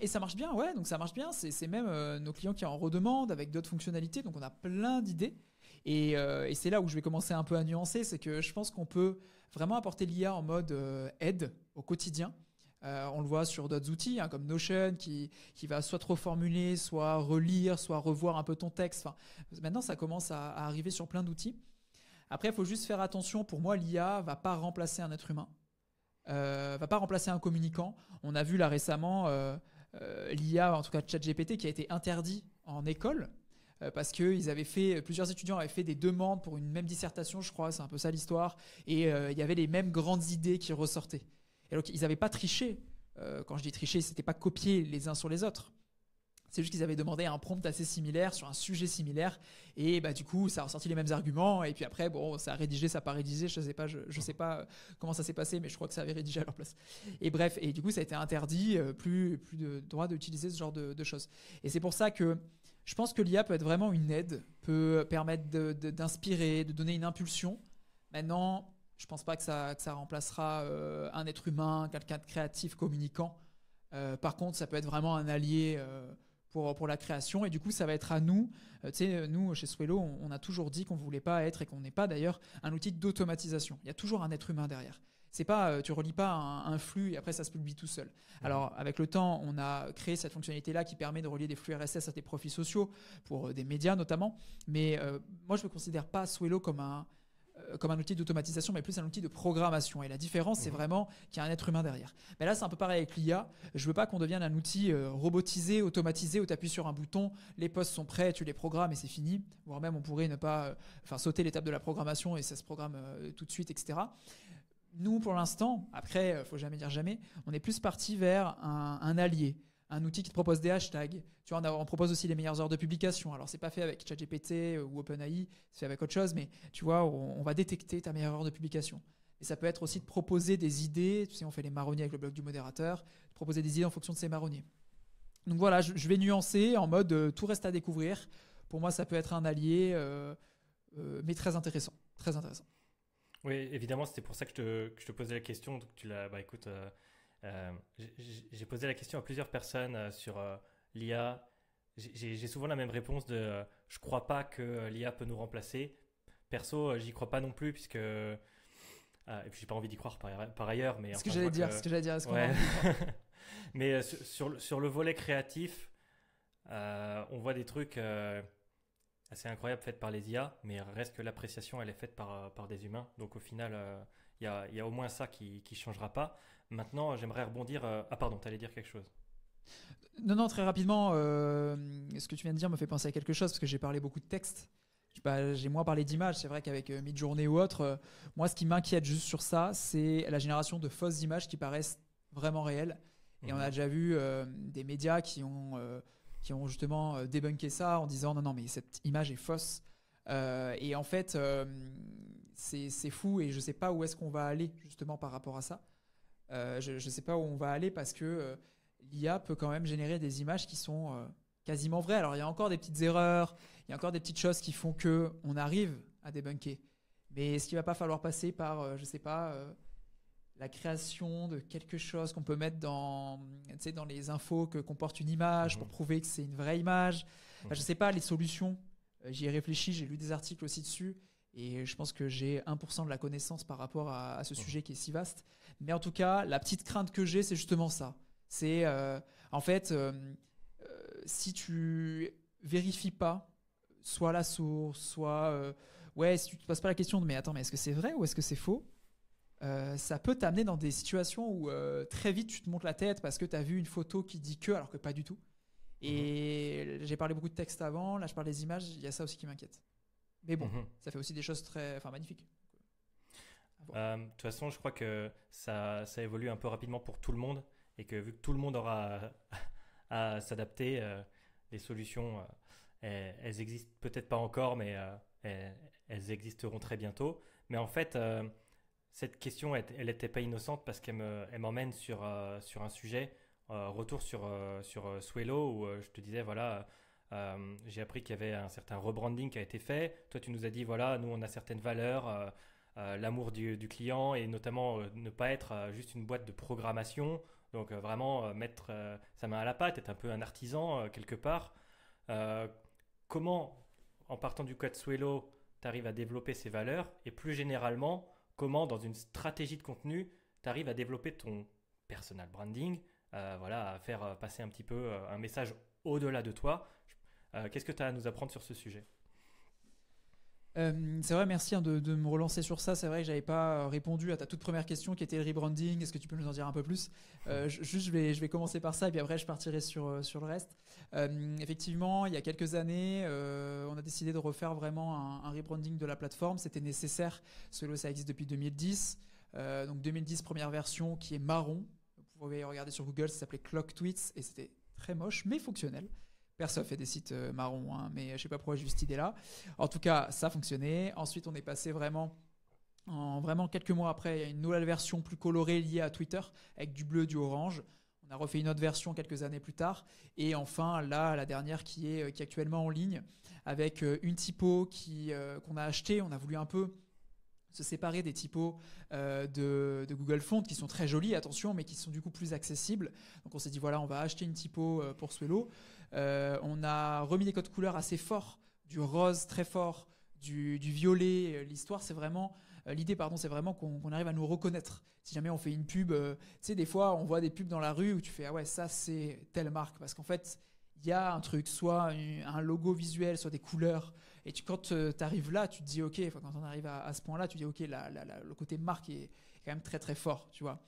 et ça marche bien, ouais. Donc ça marche bien. C'est même euh, nos clients qui en redemandent avec d'autres fonctionnalités. Donc on a plein d'idées. Et, et c'est là où je vais commencer un peu à nuancer, c'est que je pense qu'on peut vraiment apporter l'IA en mode aide au quotidien. Euh, on le voit sur d'autres outils hein, comme Notion qui, va soit reformuler, soit relire, soit revoir un peu ton texte. maintenant, ça commence à, arriver sur plein d'outils. Après, il faut juste faire attention. Pour moi, l'IA va pas remplacer un être humain, euh, va pas remplacer un communicant. On a vu là récemment euh, l'IA, en tout cas ChatGPT, qui a été interdit en école parce que avaient fait plusieurs étudiants avaient fait des demandes pour une même dissertation, je crois, c'est un peu ça l'histoire, et il y avait les mêmes grandes idées qui ressortaient. Et donc, ils n'avaient pas triché. Euh, quand je dis tricher, c'était pas copier les uns sur les autres. C'est juste qu'ils avaient demandé un prompt assez similaire sur un sujet similaire et bah du coup ça a ressorti les mêmes arguments et puis après bon ça a rédigé ça n'a pas rédigé je sais pas je, sais pas euh, comment ça s'est passé mais je crois que ça avait rédigé à leur place et bref et du coup ça a été interdit euh, plus plus de droit d'utiliser ce genre de, choses et c'est pour ça que je pense que l'IA peut être vraiment une aide peut permettre d'inspirer de, de donner une impulsion maintenant je pense pas que ça, remplacera euh, un être humain, quelqu'un de créatif, communicant. Euh, par contre, ça peut être vraiment un allié euh, pour, pour la création. Et du coup, ça va être à nous. tu sais, nous, chez Swello, on, a toujours dit qu'on voulait pas être et qu'on n'est pas d'ailleurs un outil d'automatisation. Il y a toujours un être humain derrière. C'est pas, tu relis pas un, flux et après ça se publie tout seul. Mmh. Alors avec le temps, on a créé cette fonctionnalité-là qui permet de relier des flux RSS à des profils sociaux pour des médias notamment. Mais moi, je me considère pas Swello comme un comme un outil d'automatisation, mais plus un outil de programmation. Et la différence, c'est mmh. vraiment qu'il y a un être humain derrière. Mais là, c'est un peu pareil avec l'IA. Je veux pas qu'on devienne un outil euh, robotisé, automatisé, où tu appuies sur un bouton, les postes sont prêts, tu les programmes et c'est fini. Voire même, on pourrait ne pas euh, faire sauter l'étape de la programmation et ça se programme euh, tout de suite, etc. Nous, pour l'instant, après, faut jamais dire jamais, on est plus parti vers un allié un outil qui te propose des hashtags. Tu vois, on, propose aussi les meilleures heures de publication. Alors, c'est pas fait avec ChatGPT euh, ou OpenAI, c'est fait avec autre chose, mais tu vois, on, va détecter ta meilleure heure de publication. Et ça peut être aussi de proposer des idées. Tu on fait les marronniers avec le blog du modérateur, proposer des idées en fonction de ces marronniers. Donc voilà, je, vais nuancer en mode euh, tout reste à découvrir. Pour moi, ça peut être un allié, euh, mais très intéressant. Très intéressant. Oui, évidemment, c'était pour ça que je, te, que posais la question. tu bah écoute, euh, j'ai posé la question à plusieurs personnes euh, sur euh, l'IA. J'ai souvent la même réponse de je crois pas que l'IA peut nous remplacer. Perso, j'y crois pas non plus puisque et puis j'ai pas envie d'y croire par, ailleurs, mais. Ce que j'allais dire, ce que j'allais dire. *laughs* mais sur, le volet créatif, on voit des trucs assez incroyables faits par les IA, mais reste que l'appréciation, elle est faite par, par des humains. Donc au final, il y a, au moins ça qui, qui changera pas. Maintenant, j'aimerais rebondir. Euh, ah, pardon, t'allais dire quelque chose. Non, non, très rapidement, euh, ce que tu viens de dire me fait penser à quelque chose, parce que j'ai parlé beaucoup de textes. Bah, j'ai moins parlé d'images. C'est vrai qu'avec euh, Midjourney ou autre, moi, ce qui m'inquiète juste sur ça, c'est la génération de fausses images qui paraissent vraiment réelles. Et on mhm. a déjà vu des médias qui ont, qui ont justement débunké ça en disant non, non, mais cette image est fausse. et en fait, c'est fou et je ne sais pas où est-ce qu'on va aller justement par rapport à ça. Euh, je ne sais pas où on va aller parce que euh, l'IA peut quand même générer des images qui sont euh, quasiment vraies. Alors il y a encore des petites erreurs, il y a encore des petites choses qui font que on arrive à débunker. Mais est-ce qu'il ne va pas falloir passer par, je sais pas, la création de quelque chose qu'on peut mettre dans, dans les infos que comporte une image pour mhm. prouver que c'est une vraie image. Mhm. je ne sais pas, les solutions, j'y ai réfléchi, j'ai lu des articles aussi dessus. Et je pense que j'ai 1% de la connaissance par rapport à, ce mmh. sujet qui est si vaste. Mais en tout cas, la petite crainte que j'ai, c'est justement ça. C'est euh, en fait, euh, euh, si tu vérifies pas, soit la source, soit ouais, si tu te poses pas la question de mais attends, mais est-ce que c'est vrai ou est-ce que c'est faux ça peut t'amener dans des situations où très vite tu te montes la tête parce que tu as vu une photo qui dit que alors que pas du tout. Et mmh. j'ai parlé beaucoup de textes avant, là je parle des images, il y a ça aussi qui m'inquiète. Mais bon, mhm. ça fait aussi des choses très enfin, magnifiques. Euh, de toute façon, je crois que ça, ça, évolue un peu rapidement pour tout le monde et que vu que tout le monde aura à, s'adapter, euh, les solutions, euh, elles, existent peut-être pas encore, mais elles, existeront très bientôt. Mais en fait, cette question, elle n'était pas innocente parce qu'elle m'emmène sur, sur un sujet. retour sur, sur Swello où je te disais, voilà, euh, j'ai appris qu'il y avait un certain rebranding qui a été fait. Toi, tu nous as dit, voilà, nous, on a certaines valeurs, euh, euh, l'amour du, client et notamment ne pas être juste une boîte de programmation. Donc, vraiment mettre sa main à la pâte, être un peu un artisan quelque part. comment, en partant du Quatsuelo tu arrives à développer ces valeurs et plus généralement, comment, dans une stratégie de contenu, tu arrives à développer ton personal branding, voilà, à faire passer un petit peu un message au-delà de toi. Je euh, qu'est-ce que tu as à nous apprendre sur ce sujet euh, c'est vrai, merci hein, de, me relancer sur ça. C'est vrai que n'avais pas euh, répondu à ta toute première question qui était le rebranding. Est-ce que tu peux nous en dire un peu plus *laughs* je, Juste, je vais, commencer par ça et puis après, je partirai sur, sur le reste. effectivement, il y a quelques années, on a décidé de refaire vraiment un, rebranding de la plateforme. C'était nécessaire. Celui-là, ça existe depuis 2010. donc 2010, première version qui est marron. Vous pouvez regarder sur Google, ça s'appelait Clock Tweets et c'était très moche mais fonctionnel. Personne fait des sites euh, marrons, hein, mais je sais pas pourquoi j'ai eu cette idée-là. En tout cas, ça fonctionnait. Ensuite, on est passé vraiment en vraiment quelques mois après, il y a une nouvelle version plus colorée liée à Twitter, avec du bleu, du orange. On a refait une autre version quelques années plus tard. Et enfin, là, la dernière qui est, euh, qui actuellement en ligne, avec euh, une typo qui, qu'on a achetée. On a voulu un peu se séparer des typos de, Google Font qui sont très jolis, attention, mais qui sont du coup plus accessibles. Donc on s'est dit, voilà, on va acheter une typo pour Swello. Euh, on a remis des codes couleurs assez forts, du rose très fort, du, violet. Euh, l'histoire, c'est vraiment euh, l'idée pardon c'est vraiment qu'on arrive à nous reconnaître si jamais on fait une pub tu sais des fois on voit des pubs dans la rue où tu fais ah ouais ça c'est telle marque parce qu'en fait il y a un truc soit un logo visuel soit des couleurs et tu quand tu arrives là tu te dis ok quand on arrive à, ce point là tu dis ok le côté marque est quand même très très fort tu vois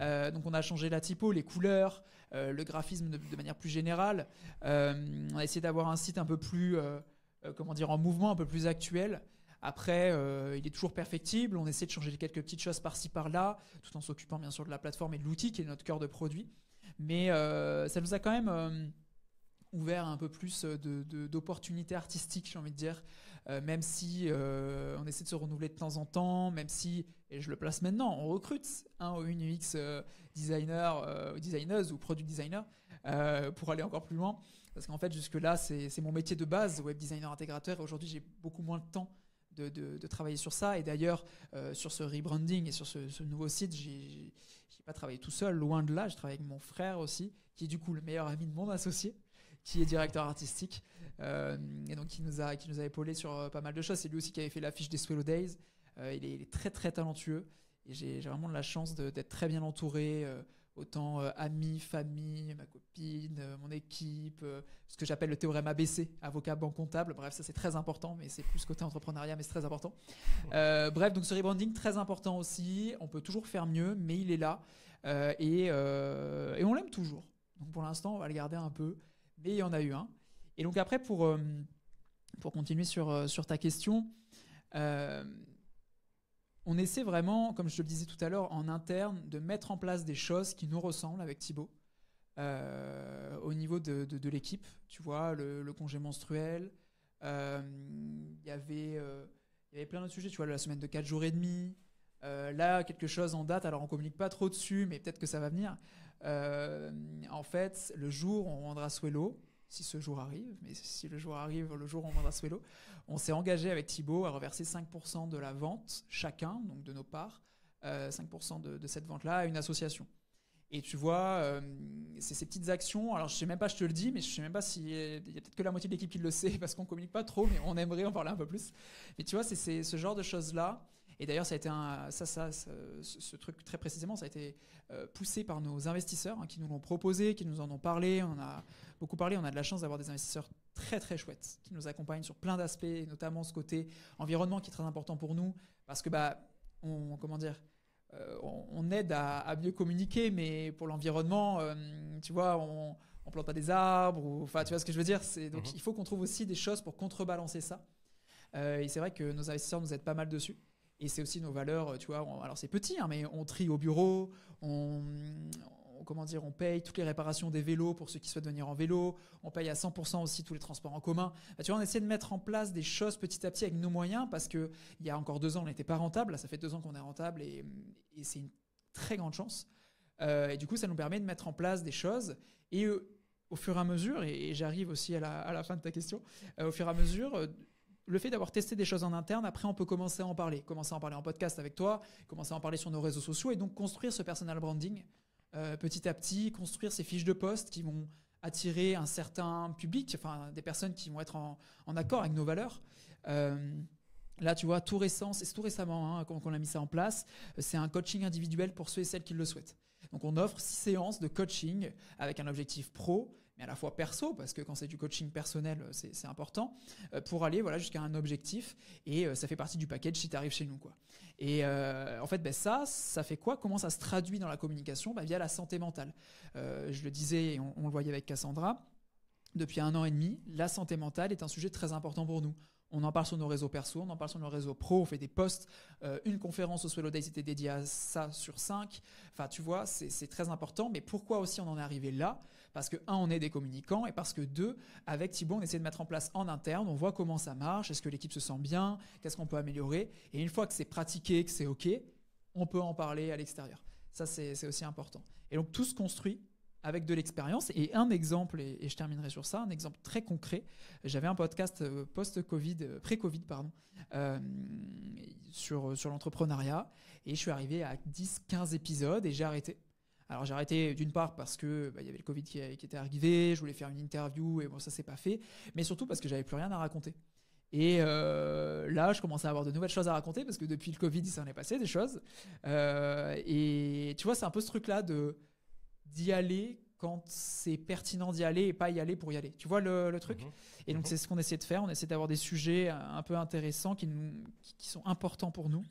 euh, donc on a changé la typo, les couleurs, euh, le graphisme de, manière plus générale. Euh, on a essayé d'avoir un site un peu plus, comment dire, en mouvement, un peu plus actuel. Après, il est toujours perfectible. On essaie de changer quelques petites choses par-ci par-là, tout en s'occupant bien sûr de la plateforme et de l'outil qui est notre cœur de produit. Mais ça nous a quand même ouvert un peu plus d'opportunités artistiques, j'ai envie de dire, euh, même si euh, on essaie de se renouveler de temps en temps, même si, et je le place maintenant, on recrute un ou une UX euh, designer, designeuse ou product designer pour aller encore plus loin. Parce qu'en fait, jusque-là, c'est mon métier de base, web designer intégrateur, et aujourd'hui, j'ai beaucoup moins de temps de, travailler sur ça. Et d'ailleurs, sur ce rebranding et sur ce, ce nouveau site, j'ai pas travaillé tout seul, loin de là. je travaille avec mon frère aussi, qui est du coup le meilleur ami de mon associé, qui est directeur artistique. Euh, et donc, qui nous a, qui nous a épaulé sur euh, pas mal de choses. C'est lui aussi qui avait fait l'affiche des Swallow Days. Euh, il est, très, très talentueux. Et j'ai vraiment de la chance d'être très bien entouré autant amis, famille, ma copine, mon équipe, ce que j'appelle le théorème ABC, avocat, banque, comptable. Bref, ça c'est très important, mais c'est plus côté entrepreneuriat, mais c'est très important. *laughs* bref, donc ce rebranding très important aussi. On peut toujours faire mieux, mais il est là et, et, on l'aime toujours. Donc pour l'instant, on va le garder un peu, mais il y en a eu un. Et donc après, pour, euh, pour continuer sur, euh, sur ta question, euh, on essaie vraiment, comme je te le disais tout à l'heure, en interne, de mettre en place des choses qui nous ressemblent avec Thibaut. au niveau de, de, l'équipe, tu vois, le, congé menstruel, il y avait y avait plein d'autres sujets, tu vois, la semaine de 4 jours et demi, là, quelque chose en date, alors on communique pas trop dessus, mais peut-être que ça va venir. en fait, le jour où on rendra Swello, si ce jour arrive, mais si le jour arrive, le jour où on vendra ce vélo, on s'est engagé avec Thibaut à reverser 5% de la vente, chacun, donc de nos parts, 5% euh, de, cette vente-là à une association. Et tu vois, euh, c'est ces petites actions. Alors, je sais même pas, je te le dis, mais je sais même pas si. Euh, il y a peut-être que la moitié de l'équipe qui le sait *laughs* parce qu'on communique pas trop, mais on aimerait en parler un peu plus. Mais tu vois, c'est ce genre de choses-là et d'ailleurs, ça a été un, ça, ça, ce, truc très précisément, ça a été euh, poussé par nos investisseurs hein, qui nous l'ont proposé, qui nous en ont parlé. On a beaucoup parlé. On a de la chance d'avoir des investisseurs très très chouettes qui nous accompagnent sur plein d'aspects, notamment ce côté environnement qui est très important pour nous parce que bah, on, comment dire. Euh, on, aide à, mieux communiquer, mais pour l'environnement, euh, tu vois, on, on plante pas des arbres, ou, enfin, tu vois ce que je veux dire. C'est, donc, mhm. il faut qu'on trouve aussi des choses pour contrebalancer ça. et c'est vrai que nos investisseurs nous aident pas mal dessus. Et c'est aussi nos valeurs, tu vois. alors c'est petit, hein, mais on trie au bureau, on, comment dire, on paye toutes les réparations des vélos pour ceux qui souhaitent venir en vélo, on paye à 100% aussi tous les transports en commun. Bah, tu vois, on essaie de mettre en place des choses petit à petit avec nos moyens parce que il y a encore deux ans, on n'était pas rentable. Là, ça fait deux ans qu'on est rentable et, c'est une très grande chance. Euh, et du coup, ça nous permet de mettre en place des choses et euh, au fur et à mesure, et, j'arrive aussi à la, fin de ta question, euh, au fur et à mesure, le fait d'avoir testé des choses en interne, après, on peut commencer à en parler. Commencer à en parler en podcast avec toi, commencer à en parler sur nos réseaux sociaux et donc construire ce personal branding euh, petit à petit, construire ces fiches de poste qui vont attirer un certain public, enfin des personnes qui vont être en, accord avec nos valeurs. Euh, là, tu vois, tout récent, c'est tout récemment hein, qu'on a mis ça en place. C'est un coaching individuel pour ceux et celles qui le souhaitent. Donc, on offre six séances de coaching avec un objectif pro mais à la fois perso, parce que quand c'est du coaching personnel, euh, c'est important, euh, pour aller voilà, jusqu'à un objectif. Et euh, ça fait partie du package si tu arrives chez nous. Quoi. Et en fait, ben, ça, ça fait quoi Comment ça se traduit dans la communication ben, Via la santé mentale. je le disais, on, le voyait avec Cassandra, depuis un an et demi, la santé mentale est un sujet très important pour nous. On en parle sur nos réseaux perso, on en parle sur nos réseaux pro, on fait des posts. une conférence au Swallow Days était dédiée à ça sur cinq. Enfin, tu vois, c'est très important. Mais pourquoi aussi on en est arrivé là parce que, un, on est des communicants, et parce que, deux, avec Thibault, on essaie de mettre en place en interne, on voit comment ça marche, est-ce que l'équipe se sent bien, qu'est-ce qu'on peut améliorer. Et une fois que c'est pratiqué, que c'est OK, on peut en parler à l'extérieur. Ça, c'est aussi important. Et donc, tout se construit avec de l'expérience. Et un exemple, et, je terminerai sur ça, un exemple très concret. J'avais un podcast euh, post-Covid, euh, pré-Covid, pardon, euh, sur, sur l'entrepreneuriat. Et je suis arrivé à 10-15 épisodes et j'ai arrêté. Alors j'ai arrêté d'une part parce que bah, y avait le Covid qui, était arrivé, je voulais faire une interview et bon ça s'est pas fait, mais surtout parce que j'avais plus rien à raconter. Et euh, là, je commençais à avoir de nouvelles choses à raconter parce que depuis le Covid, il s'en est passé des choses. Euh, et tu vois, c'est un peu ce truc-là de d'y aller quand c'est pertinent d'y aller et pas y aller pour y aller. Tu vois le, truc mhm. Et donc, mhm. c'est ce qu'on essaie de faire. On essaie d'avoir des sujets un peu intéressants qui, nous, sont importants pour nous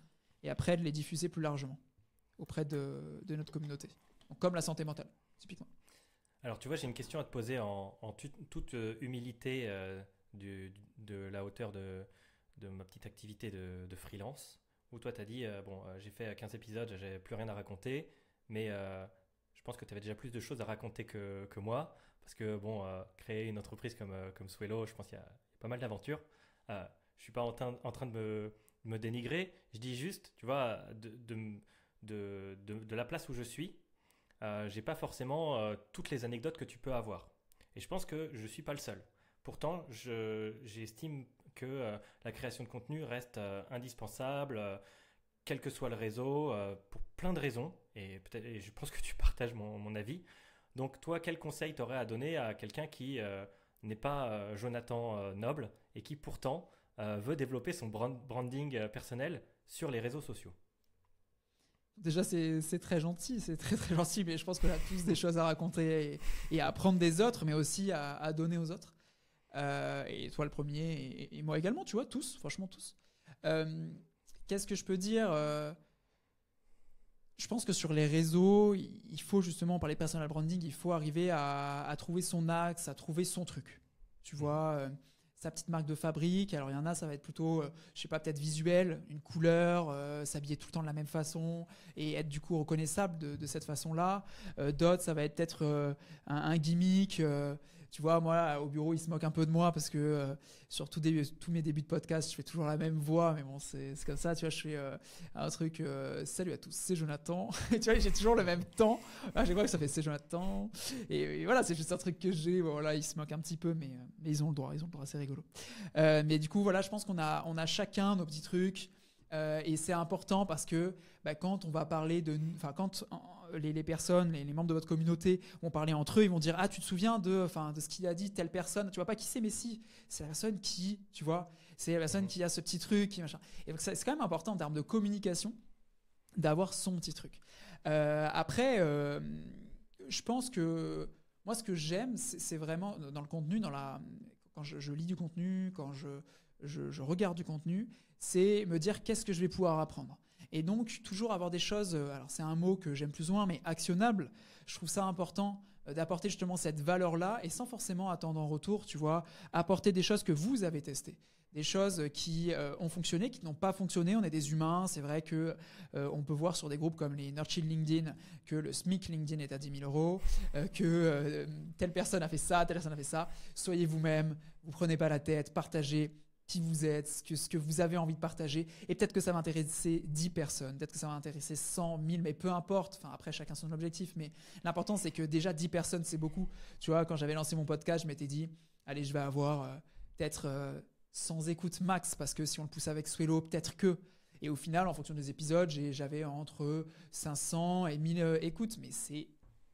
et après de les diffuser plus largement auprès de notre communauté comme la santé mentale, typiquement. Alors, tu vois, j'ai une question à te poser en, toute euh, humilité euh, de la hauteur de, ma petite activité de, freelance, où toi, tu as dit, euh, bon, j'ai fait 15 épisodes, j'avais plus rien à raconter, mais je pense que tu avais déjà plus de choses à raconter que, moi, parce que, bon, créer une entreprise comme, comme Swello, je pense qu'il y, a pas mal d'aventures. je suis pas en, train, en train de me, me, dénigrer, je dis juste, tu vois, de, de, la place où je suis euh, j'ai pas forcément euh, toutes les anecdotes que tu peux avoir. Et je pense que je suis pas le seul. Pourtant, j'estime que euh, la création de contenu reste euh, indispensable, quel que soit le réseau, pour plein de raisons. Et je pense que tu partages mon, mon avis. Donc, toi, quel conseil t'aurais à donner à quelqu'un qui n'est pas Jonathan Noble et qui pourtant veut développer son branding personnel sur les réseaux sociaux Déjà, c'est très gentil, c'est très très gentil, mais je pense qu'on a tous des choses à raconter et, à apprendre des autres, mais aussi à, donner aux autres. Euh, et toi le premier, et, moi également, tu vois, tous, franchement tous. Euh, qu'est-ce que je peux dire euh, Je pense que sur les réseaux, il faut justement, par les personal branding, il faut arriver à, à trouver son axe, à trouver son truc. Tu vois sa petite marque de fabrique. Alors il y en a, ça va être plutôt, euh, je sais pas, peut-être visuel, une couleur, euh, s'habiller tout le temps de la même façon et être du coup reconnaissable de, cette façon-là. Euh, d'autres, ça va être peut-être un, gimmick tu vois, moi, au bureau, ils se moquent un peu de moi parce que surtout euh, sur tous mes débuts de podcast, je fais toujours la même voix, mais bon, c'est comme ça, tu vois, je fais euh, un truc, euh, salut à tous, c'est Jonathan. *laughs* tu vois, j'ai toujours le même temps. Ah, crois que ça fait c'est Jonathan. Et, voilà, c'est juste un truc que j'ai. Voilà, ils se moquent un petit peu, mais, ils ont le droit, ils ont le droit, c'est rigolo. mais du coup, voilà, je pense qu'on a, on a chacun nos petits trucs. et c'est important parce que bah, quand on va parler de, enfin quand les, personnes, les, membres de votre communauté vont parler entre eux, ils vont dire Ah, tu te souviens de, de ce qu'il a dit telle personne Tu vois pas qui c'est, mais si, c'est la personne qui, tu vois, c'est la personne mhm. qui a ce petit truc, machin. Et donc, c'est quand même important en termes de communication d'avoir son petit truc. Euh, après, euh, je pense que moi, ce que j'aime, c'est vraiment dans le contenu, dans la, quand je, lis du contenu, quand je regarde du contenu, c'est me dire qu'est-ce que je vais pouvoir apprendre. Et donc, toujours avoir des choses, euh, alors c'est un mot que j'aime plus ou moins, mais actionnable, je trouve ça important euh, d'apporter justement cette valeur-là et sans forcément attendre en retour, tu vois, apporter des choses que vous avez testées des choses qui euh, ont fonctionné, qui n'ont pas fonctionné. On est des humains, c'est vrai que on peut voir sur des groupes comme les Nurture LinkedIn que le SMIC LinkedIn est à 10 000 euros, que telle personne a fait ça, telle personne a fait ça. Soyez vous-même, vous prenez pas la tête, partagez, vous êtes, ce que, vous avez envie de partager. Et peut-être que ça va intéresser 10 personnes, peut-être que ça va intéresser cent, mille mais peu importe. Enfin, après, chacun son objectif. Mais l'important, c'est que déjà 10 personnes, c'est beaucoup. Tu vois, quand j'avais lancé mon podcast, je m'étais dit, allez, je vais avoir euh, peut-être 100 euh, écoutes max, parce que si on le pousse avec Swello, peut-être que. Et au final, en fonction des épisodes, j'avais entre 500 et 1000 euh, écoutes, mais c'est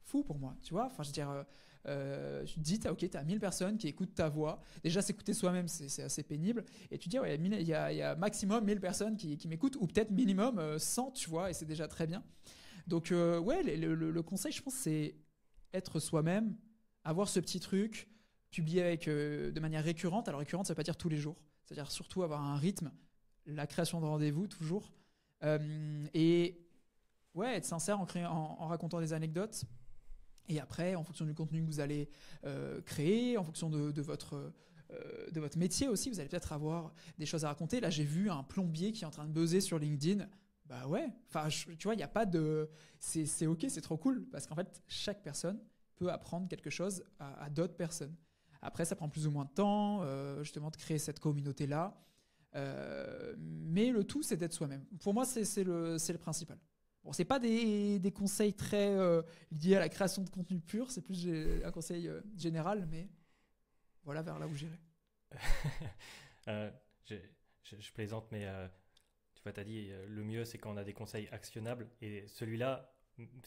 fou pour moi, tu vois. Enfin, je veux dire, euh, tu te dis, as, ok, tu as 1000 personnes qui écoutent ta voix. Déjà, s'écouter soi-même, c'est assez pénible. Et tu te dis, ouais, il y, a maximum 1000 personnes qui, m'écoutent, ou peut-être minimum 100, euh, tu vois, et c'est déjà très bien. Donc, euh, ouais, le, conseil, je pense, c'est être soi-même, avoir ce petit truc, publier avec, de manière récurrente. Alors, récurrente, ça veut pas dire tous les jours. C'est-à-dire surtout avoir un rythme, la création de rendez-vous, toujours. et ouais, être sincère en racontant des anecdotes et après, en fonction du contenu que vous allez euh, créer, en fonction de, votre euh, de votre métier aussi, vous allez peut-être avoir des choses à raconter. Là, j'ai vu un plombier qui est en train de buzzer sur LinkedIn. Bah ouais, enfin, tu vois, il n'y a pas de. C'est ok, c'est trop cool, parce qu'en fait, chaque personne peut apprendre quelque chose à, d'autres personnes. Après, ça prend plus ou moins de temps, euh, justement, de créer cette communauté-là. mais le tout, c'est d'être soi-même. Pour moi, c'est le, le principal. Bon, c'est pas des, conseils très euh, liés à la création de contenu pur, c'est plus euh, un conseil euh, général, mais voilà vers là où j'irai. *laughs* je, plaisante, mais tu vois, tu as dit le mieux, c'est quand on a des conseils actionnables. Et celui-là,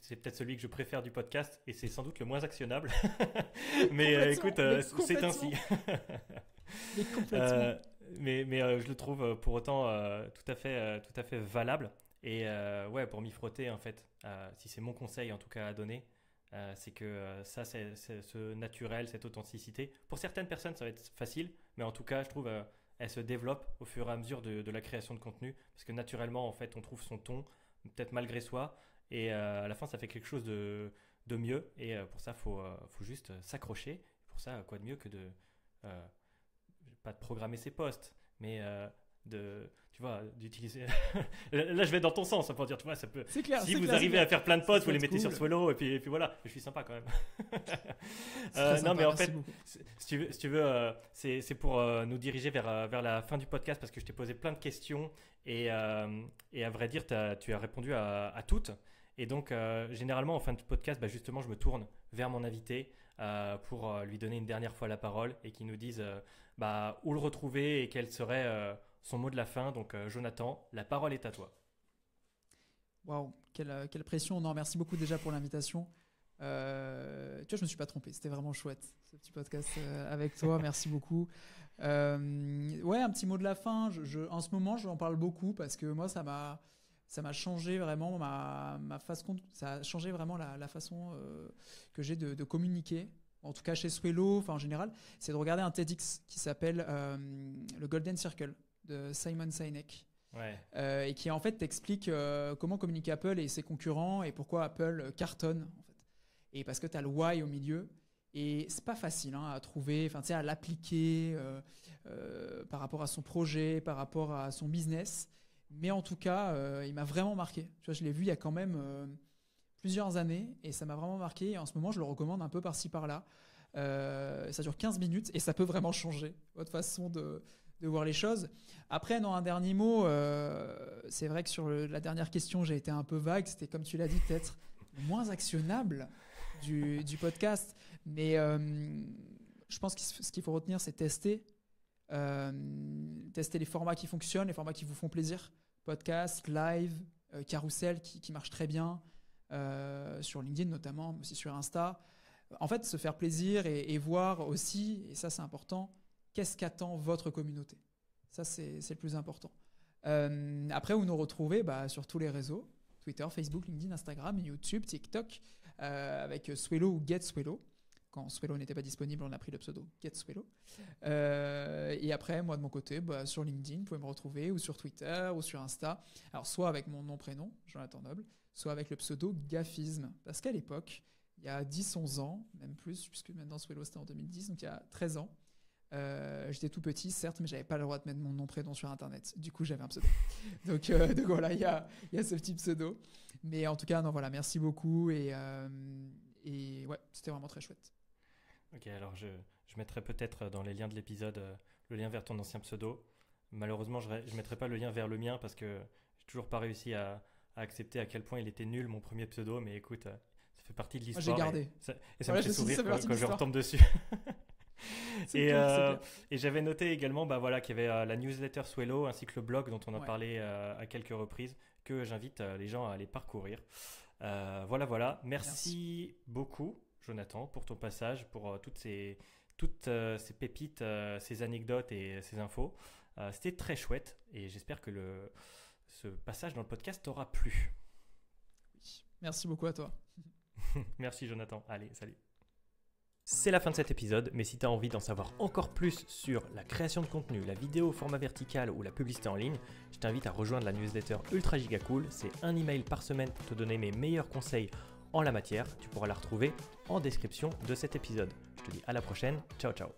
c'est peut-être celui que je préfère du podcast, et c'est sans doute le moins actionnable. *laughs* mais écoute, c'est ainsi. *laughs* mais complètement. mais, mais je le trouve pour autant tout, à fait, tout à fait valable. Et euh, ouais, pour m'y frotter, en fait, euh, si c'est mon conseil en tout cas à donner, euh, c'est que ça, c'est ce naturel, cette authenticité. Pour certaines personnes, ça va être facile, mais en tout cas, je trouve, qu'elle elle se développe au fur et à mesure de, la création de contenu, parce que naturellement, en fait, on trouve son ton, peut-être malgré soi, et à la fin, ça fait quelque chose de, de mieux. Et pour ça, faut, faut juste s'accrocher. Pour ça, quoi de mieux que de pas de programmer ses postes, mais de tu vois d'utiliser *laughs* là je vais dans ton sens hein, pour dire tu vois ça peut si vous arrivez à faire plein de potes vous les mettez sur solo et puis et puis voilà je suis sympa quand même *laughs* euh, non mais en fait si tu veux, si tu veux euh, c'est pour euh, nous diriger vers vers la fin du podcast parce que je t'ai posé plein de questions et et à vrai dire as, tu as répondu à, toutes et donc généralement en fin de podcast bah, justement je me tourne vers mon invité pour lui donner une dernière fois la parole et qu'il nous dise bah, où le retrouver et quelle serait son mot de la fin. Donc, euh, Jonathan, la parole est à toi. Waouh, quelle, euh, quelle, pression. Non, merci beaucoup déjà pour l'invitation. Euh, tu vois, je me suis pas trompé. C'était vraiment chouette ce petit podcast avec toi. *laughs* Merci beaucoup. Euh, ouais, un petit mot de la fin. Je, en ce moment, je en parle beaucoup parce que moi, ça m'a, ça m'a changé vraiment ma, Ça a changé vraiment la, façon que j'ai de, communiquer. En tout cas, chez Swello, enfin en général, c'est de regarder un TEDx qui s'appelle le Golden Circle de Simon Sinek. Euh, et qui en fait t'explique euh, comment communique Apple et ses concurrents et pourquoi Apple euh, cartonne en fait. Et parce que tu as le why au milieu et c'est pas facile hein, à trouver, enfin à l'appliquer par rapport à son projet, par rapport à son business. Mais en tout cas, il m'a vraiment marqué. Tu vois, je l'ai vu il y a quand même plusieurs années et ça m'a vraiment marqué. Et en ce moment, je le recommande un peu par-ci par-là. ça dure 15 minutes et ça peut vraiment changer votre façon de, de voir les choses. Après, non, un dernier mot. Euh, c'est vrai que sur la dernière question, j'ai été un peu vague. C'était, comme tu l'as dit, peut-être *laughs* moins actionnable du, podcast. Mais euh, je pense que ce qu'il faut retenir, c'est tester. Euh, tester les formats qui fonctionnent, les formats qui vous font plaisir. Podcast, live, carousel qui, marche très bien. sur LinkedIn notamment, mais aussi sur Insta. En fait, se faire plaisir et, et voir aussi, et ça c'est important, qu'est-ce qu'attend votre communauté Ça, c'est le plus important. Euh, après, vous nous retrouvez bah, sur tous les réseaux Twitter, Facebook, LinkedIn, Instagram, YouTube, TikTok, euh, avec Swello ou Get Swello. Quand Swello n'était pas disponible, on a pris le pseudo Get Swello. Euh, et après, moi de mon côté, bah, sur LinkedIn, vous pouvez me retrouver, ou sur Twitter, ou sur Insta. Alors, soit avec mon nom-prénom, Jonathan Noble, soit avec le pseudo Gaffisme. Parce qu'à l'époque, il y a 10-11 ans, même plus, puisque maintenant Swello c'était en 2010, donc il y a 13 ans, euh, j'étais tout petit, certes, mais j'avais pas le droit de mettre mon nom prénom sur Internet. Du coup, j'avais un pseudo. *laughs* Euh, donc, voilà, il y a, ce petit pseudo. Mais en tout cas, non, voilà, merci beaucoup et, euh, ouais, c'était vraiment très chouette. Ok, alors je, mettrai peut-être dans les liens de l'épisode le lien vers ton ancien pseudo. Malheureusement, je, ne mettrai pas le lien vers le mien parce que j'ai toujours pas réussi à, accepter à quel point il était nul mon premier pseudo. Mais écoute, ça fait partie de l'histoire. J'ai gardé. Et ça, me fait sourire quand je retombe dessus. *laughs* Euh, et, j'avais noté également bah, voilà, qu'il y avait euh, la newsletter Swello ainsi que le blog dont on a parlé euh, à quelques reprises que j'invite les gens à aller parcourir. voilà, voilà. Merci, beaucoup, Jonathan, pour ton passage, pour toutes ces, toutes ces pépites, ces anecdotes et ces infos. C'était très chouette et j'espère que le, ce passage dans le podcast t'aura plu. Merci beaucoup à toi. *laughs* Merci Jonathan. Allez, salut. C'est la fin de cet épisode, mais si tu as envie d'en savoir encore plus sur la création de contenu, la vidéo au format vertical ou la publicité en ligne, je t'invite à rejoindre la newsletter Ultra Giga Cool. C'est un email par semaine pour te donner mes meilleurs conseils en la matière. Tu pourras la retrouver en description de cet épisode. Je te dis à la prochaine. Ciao ciao.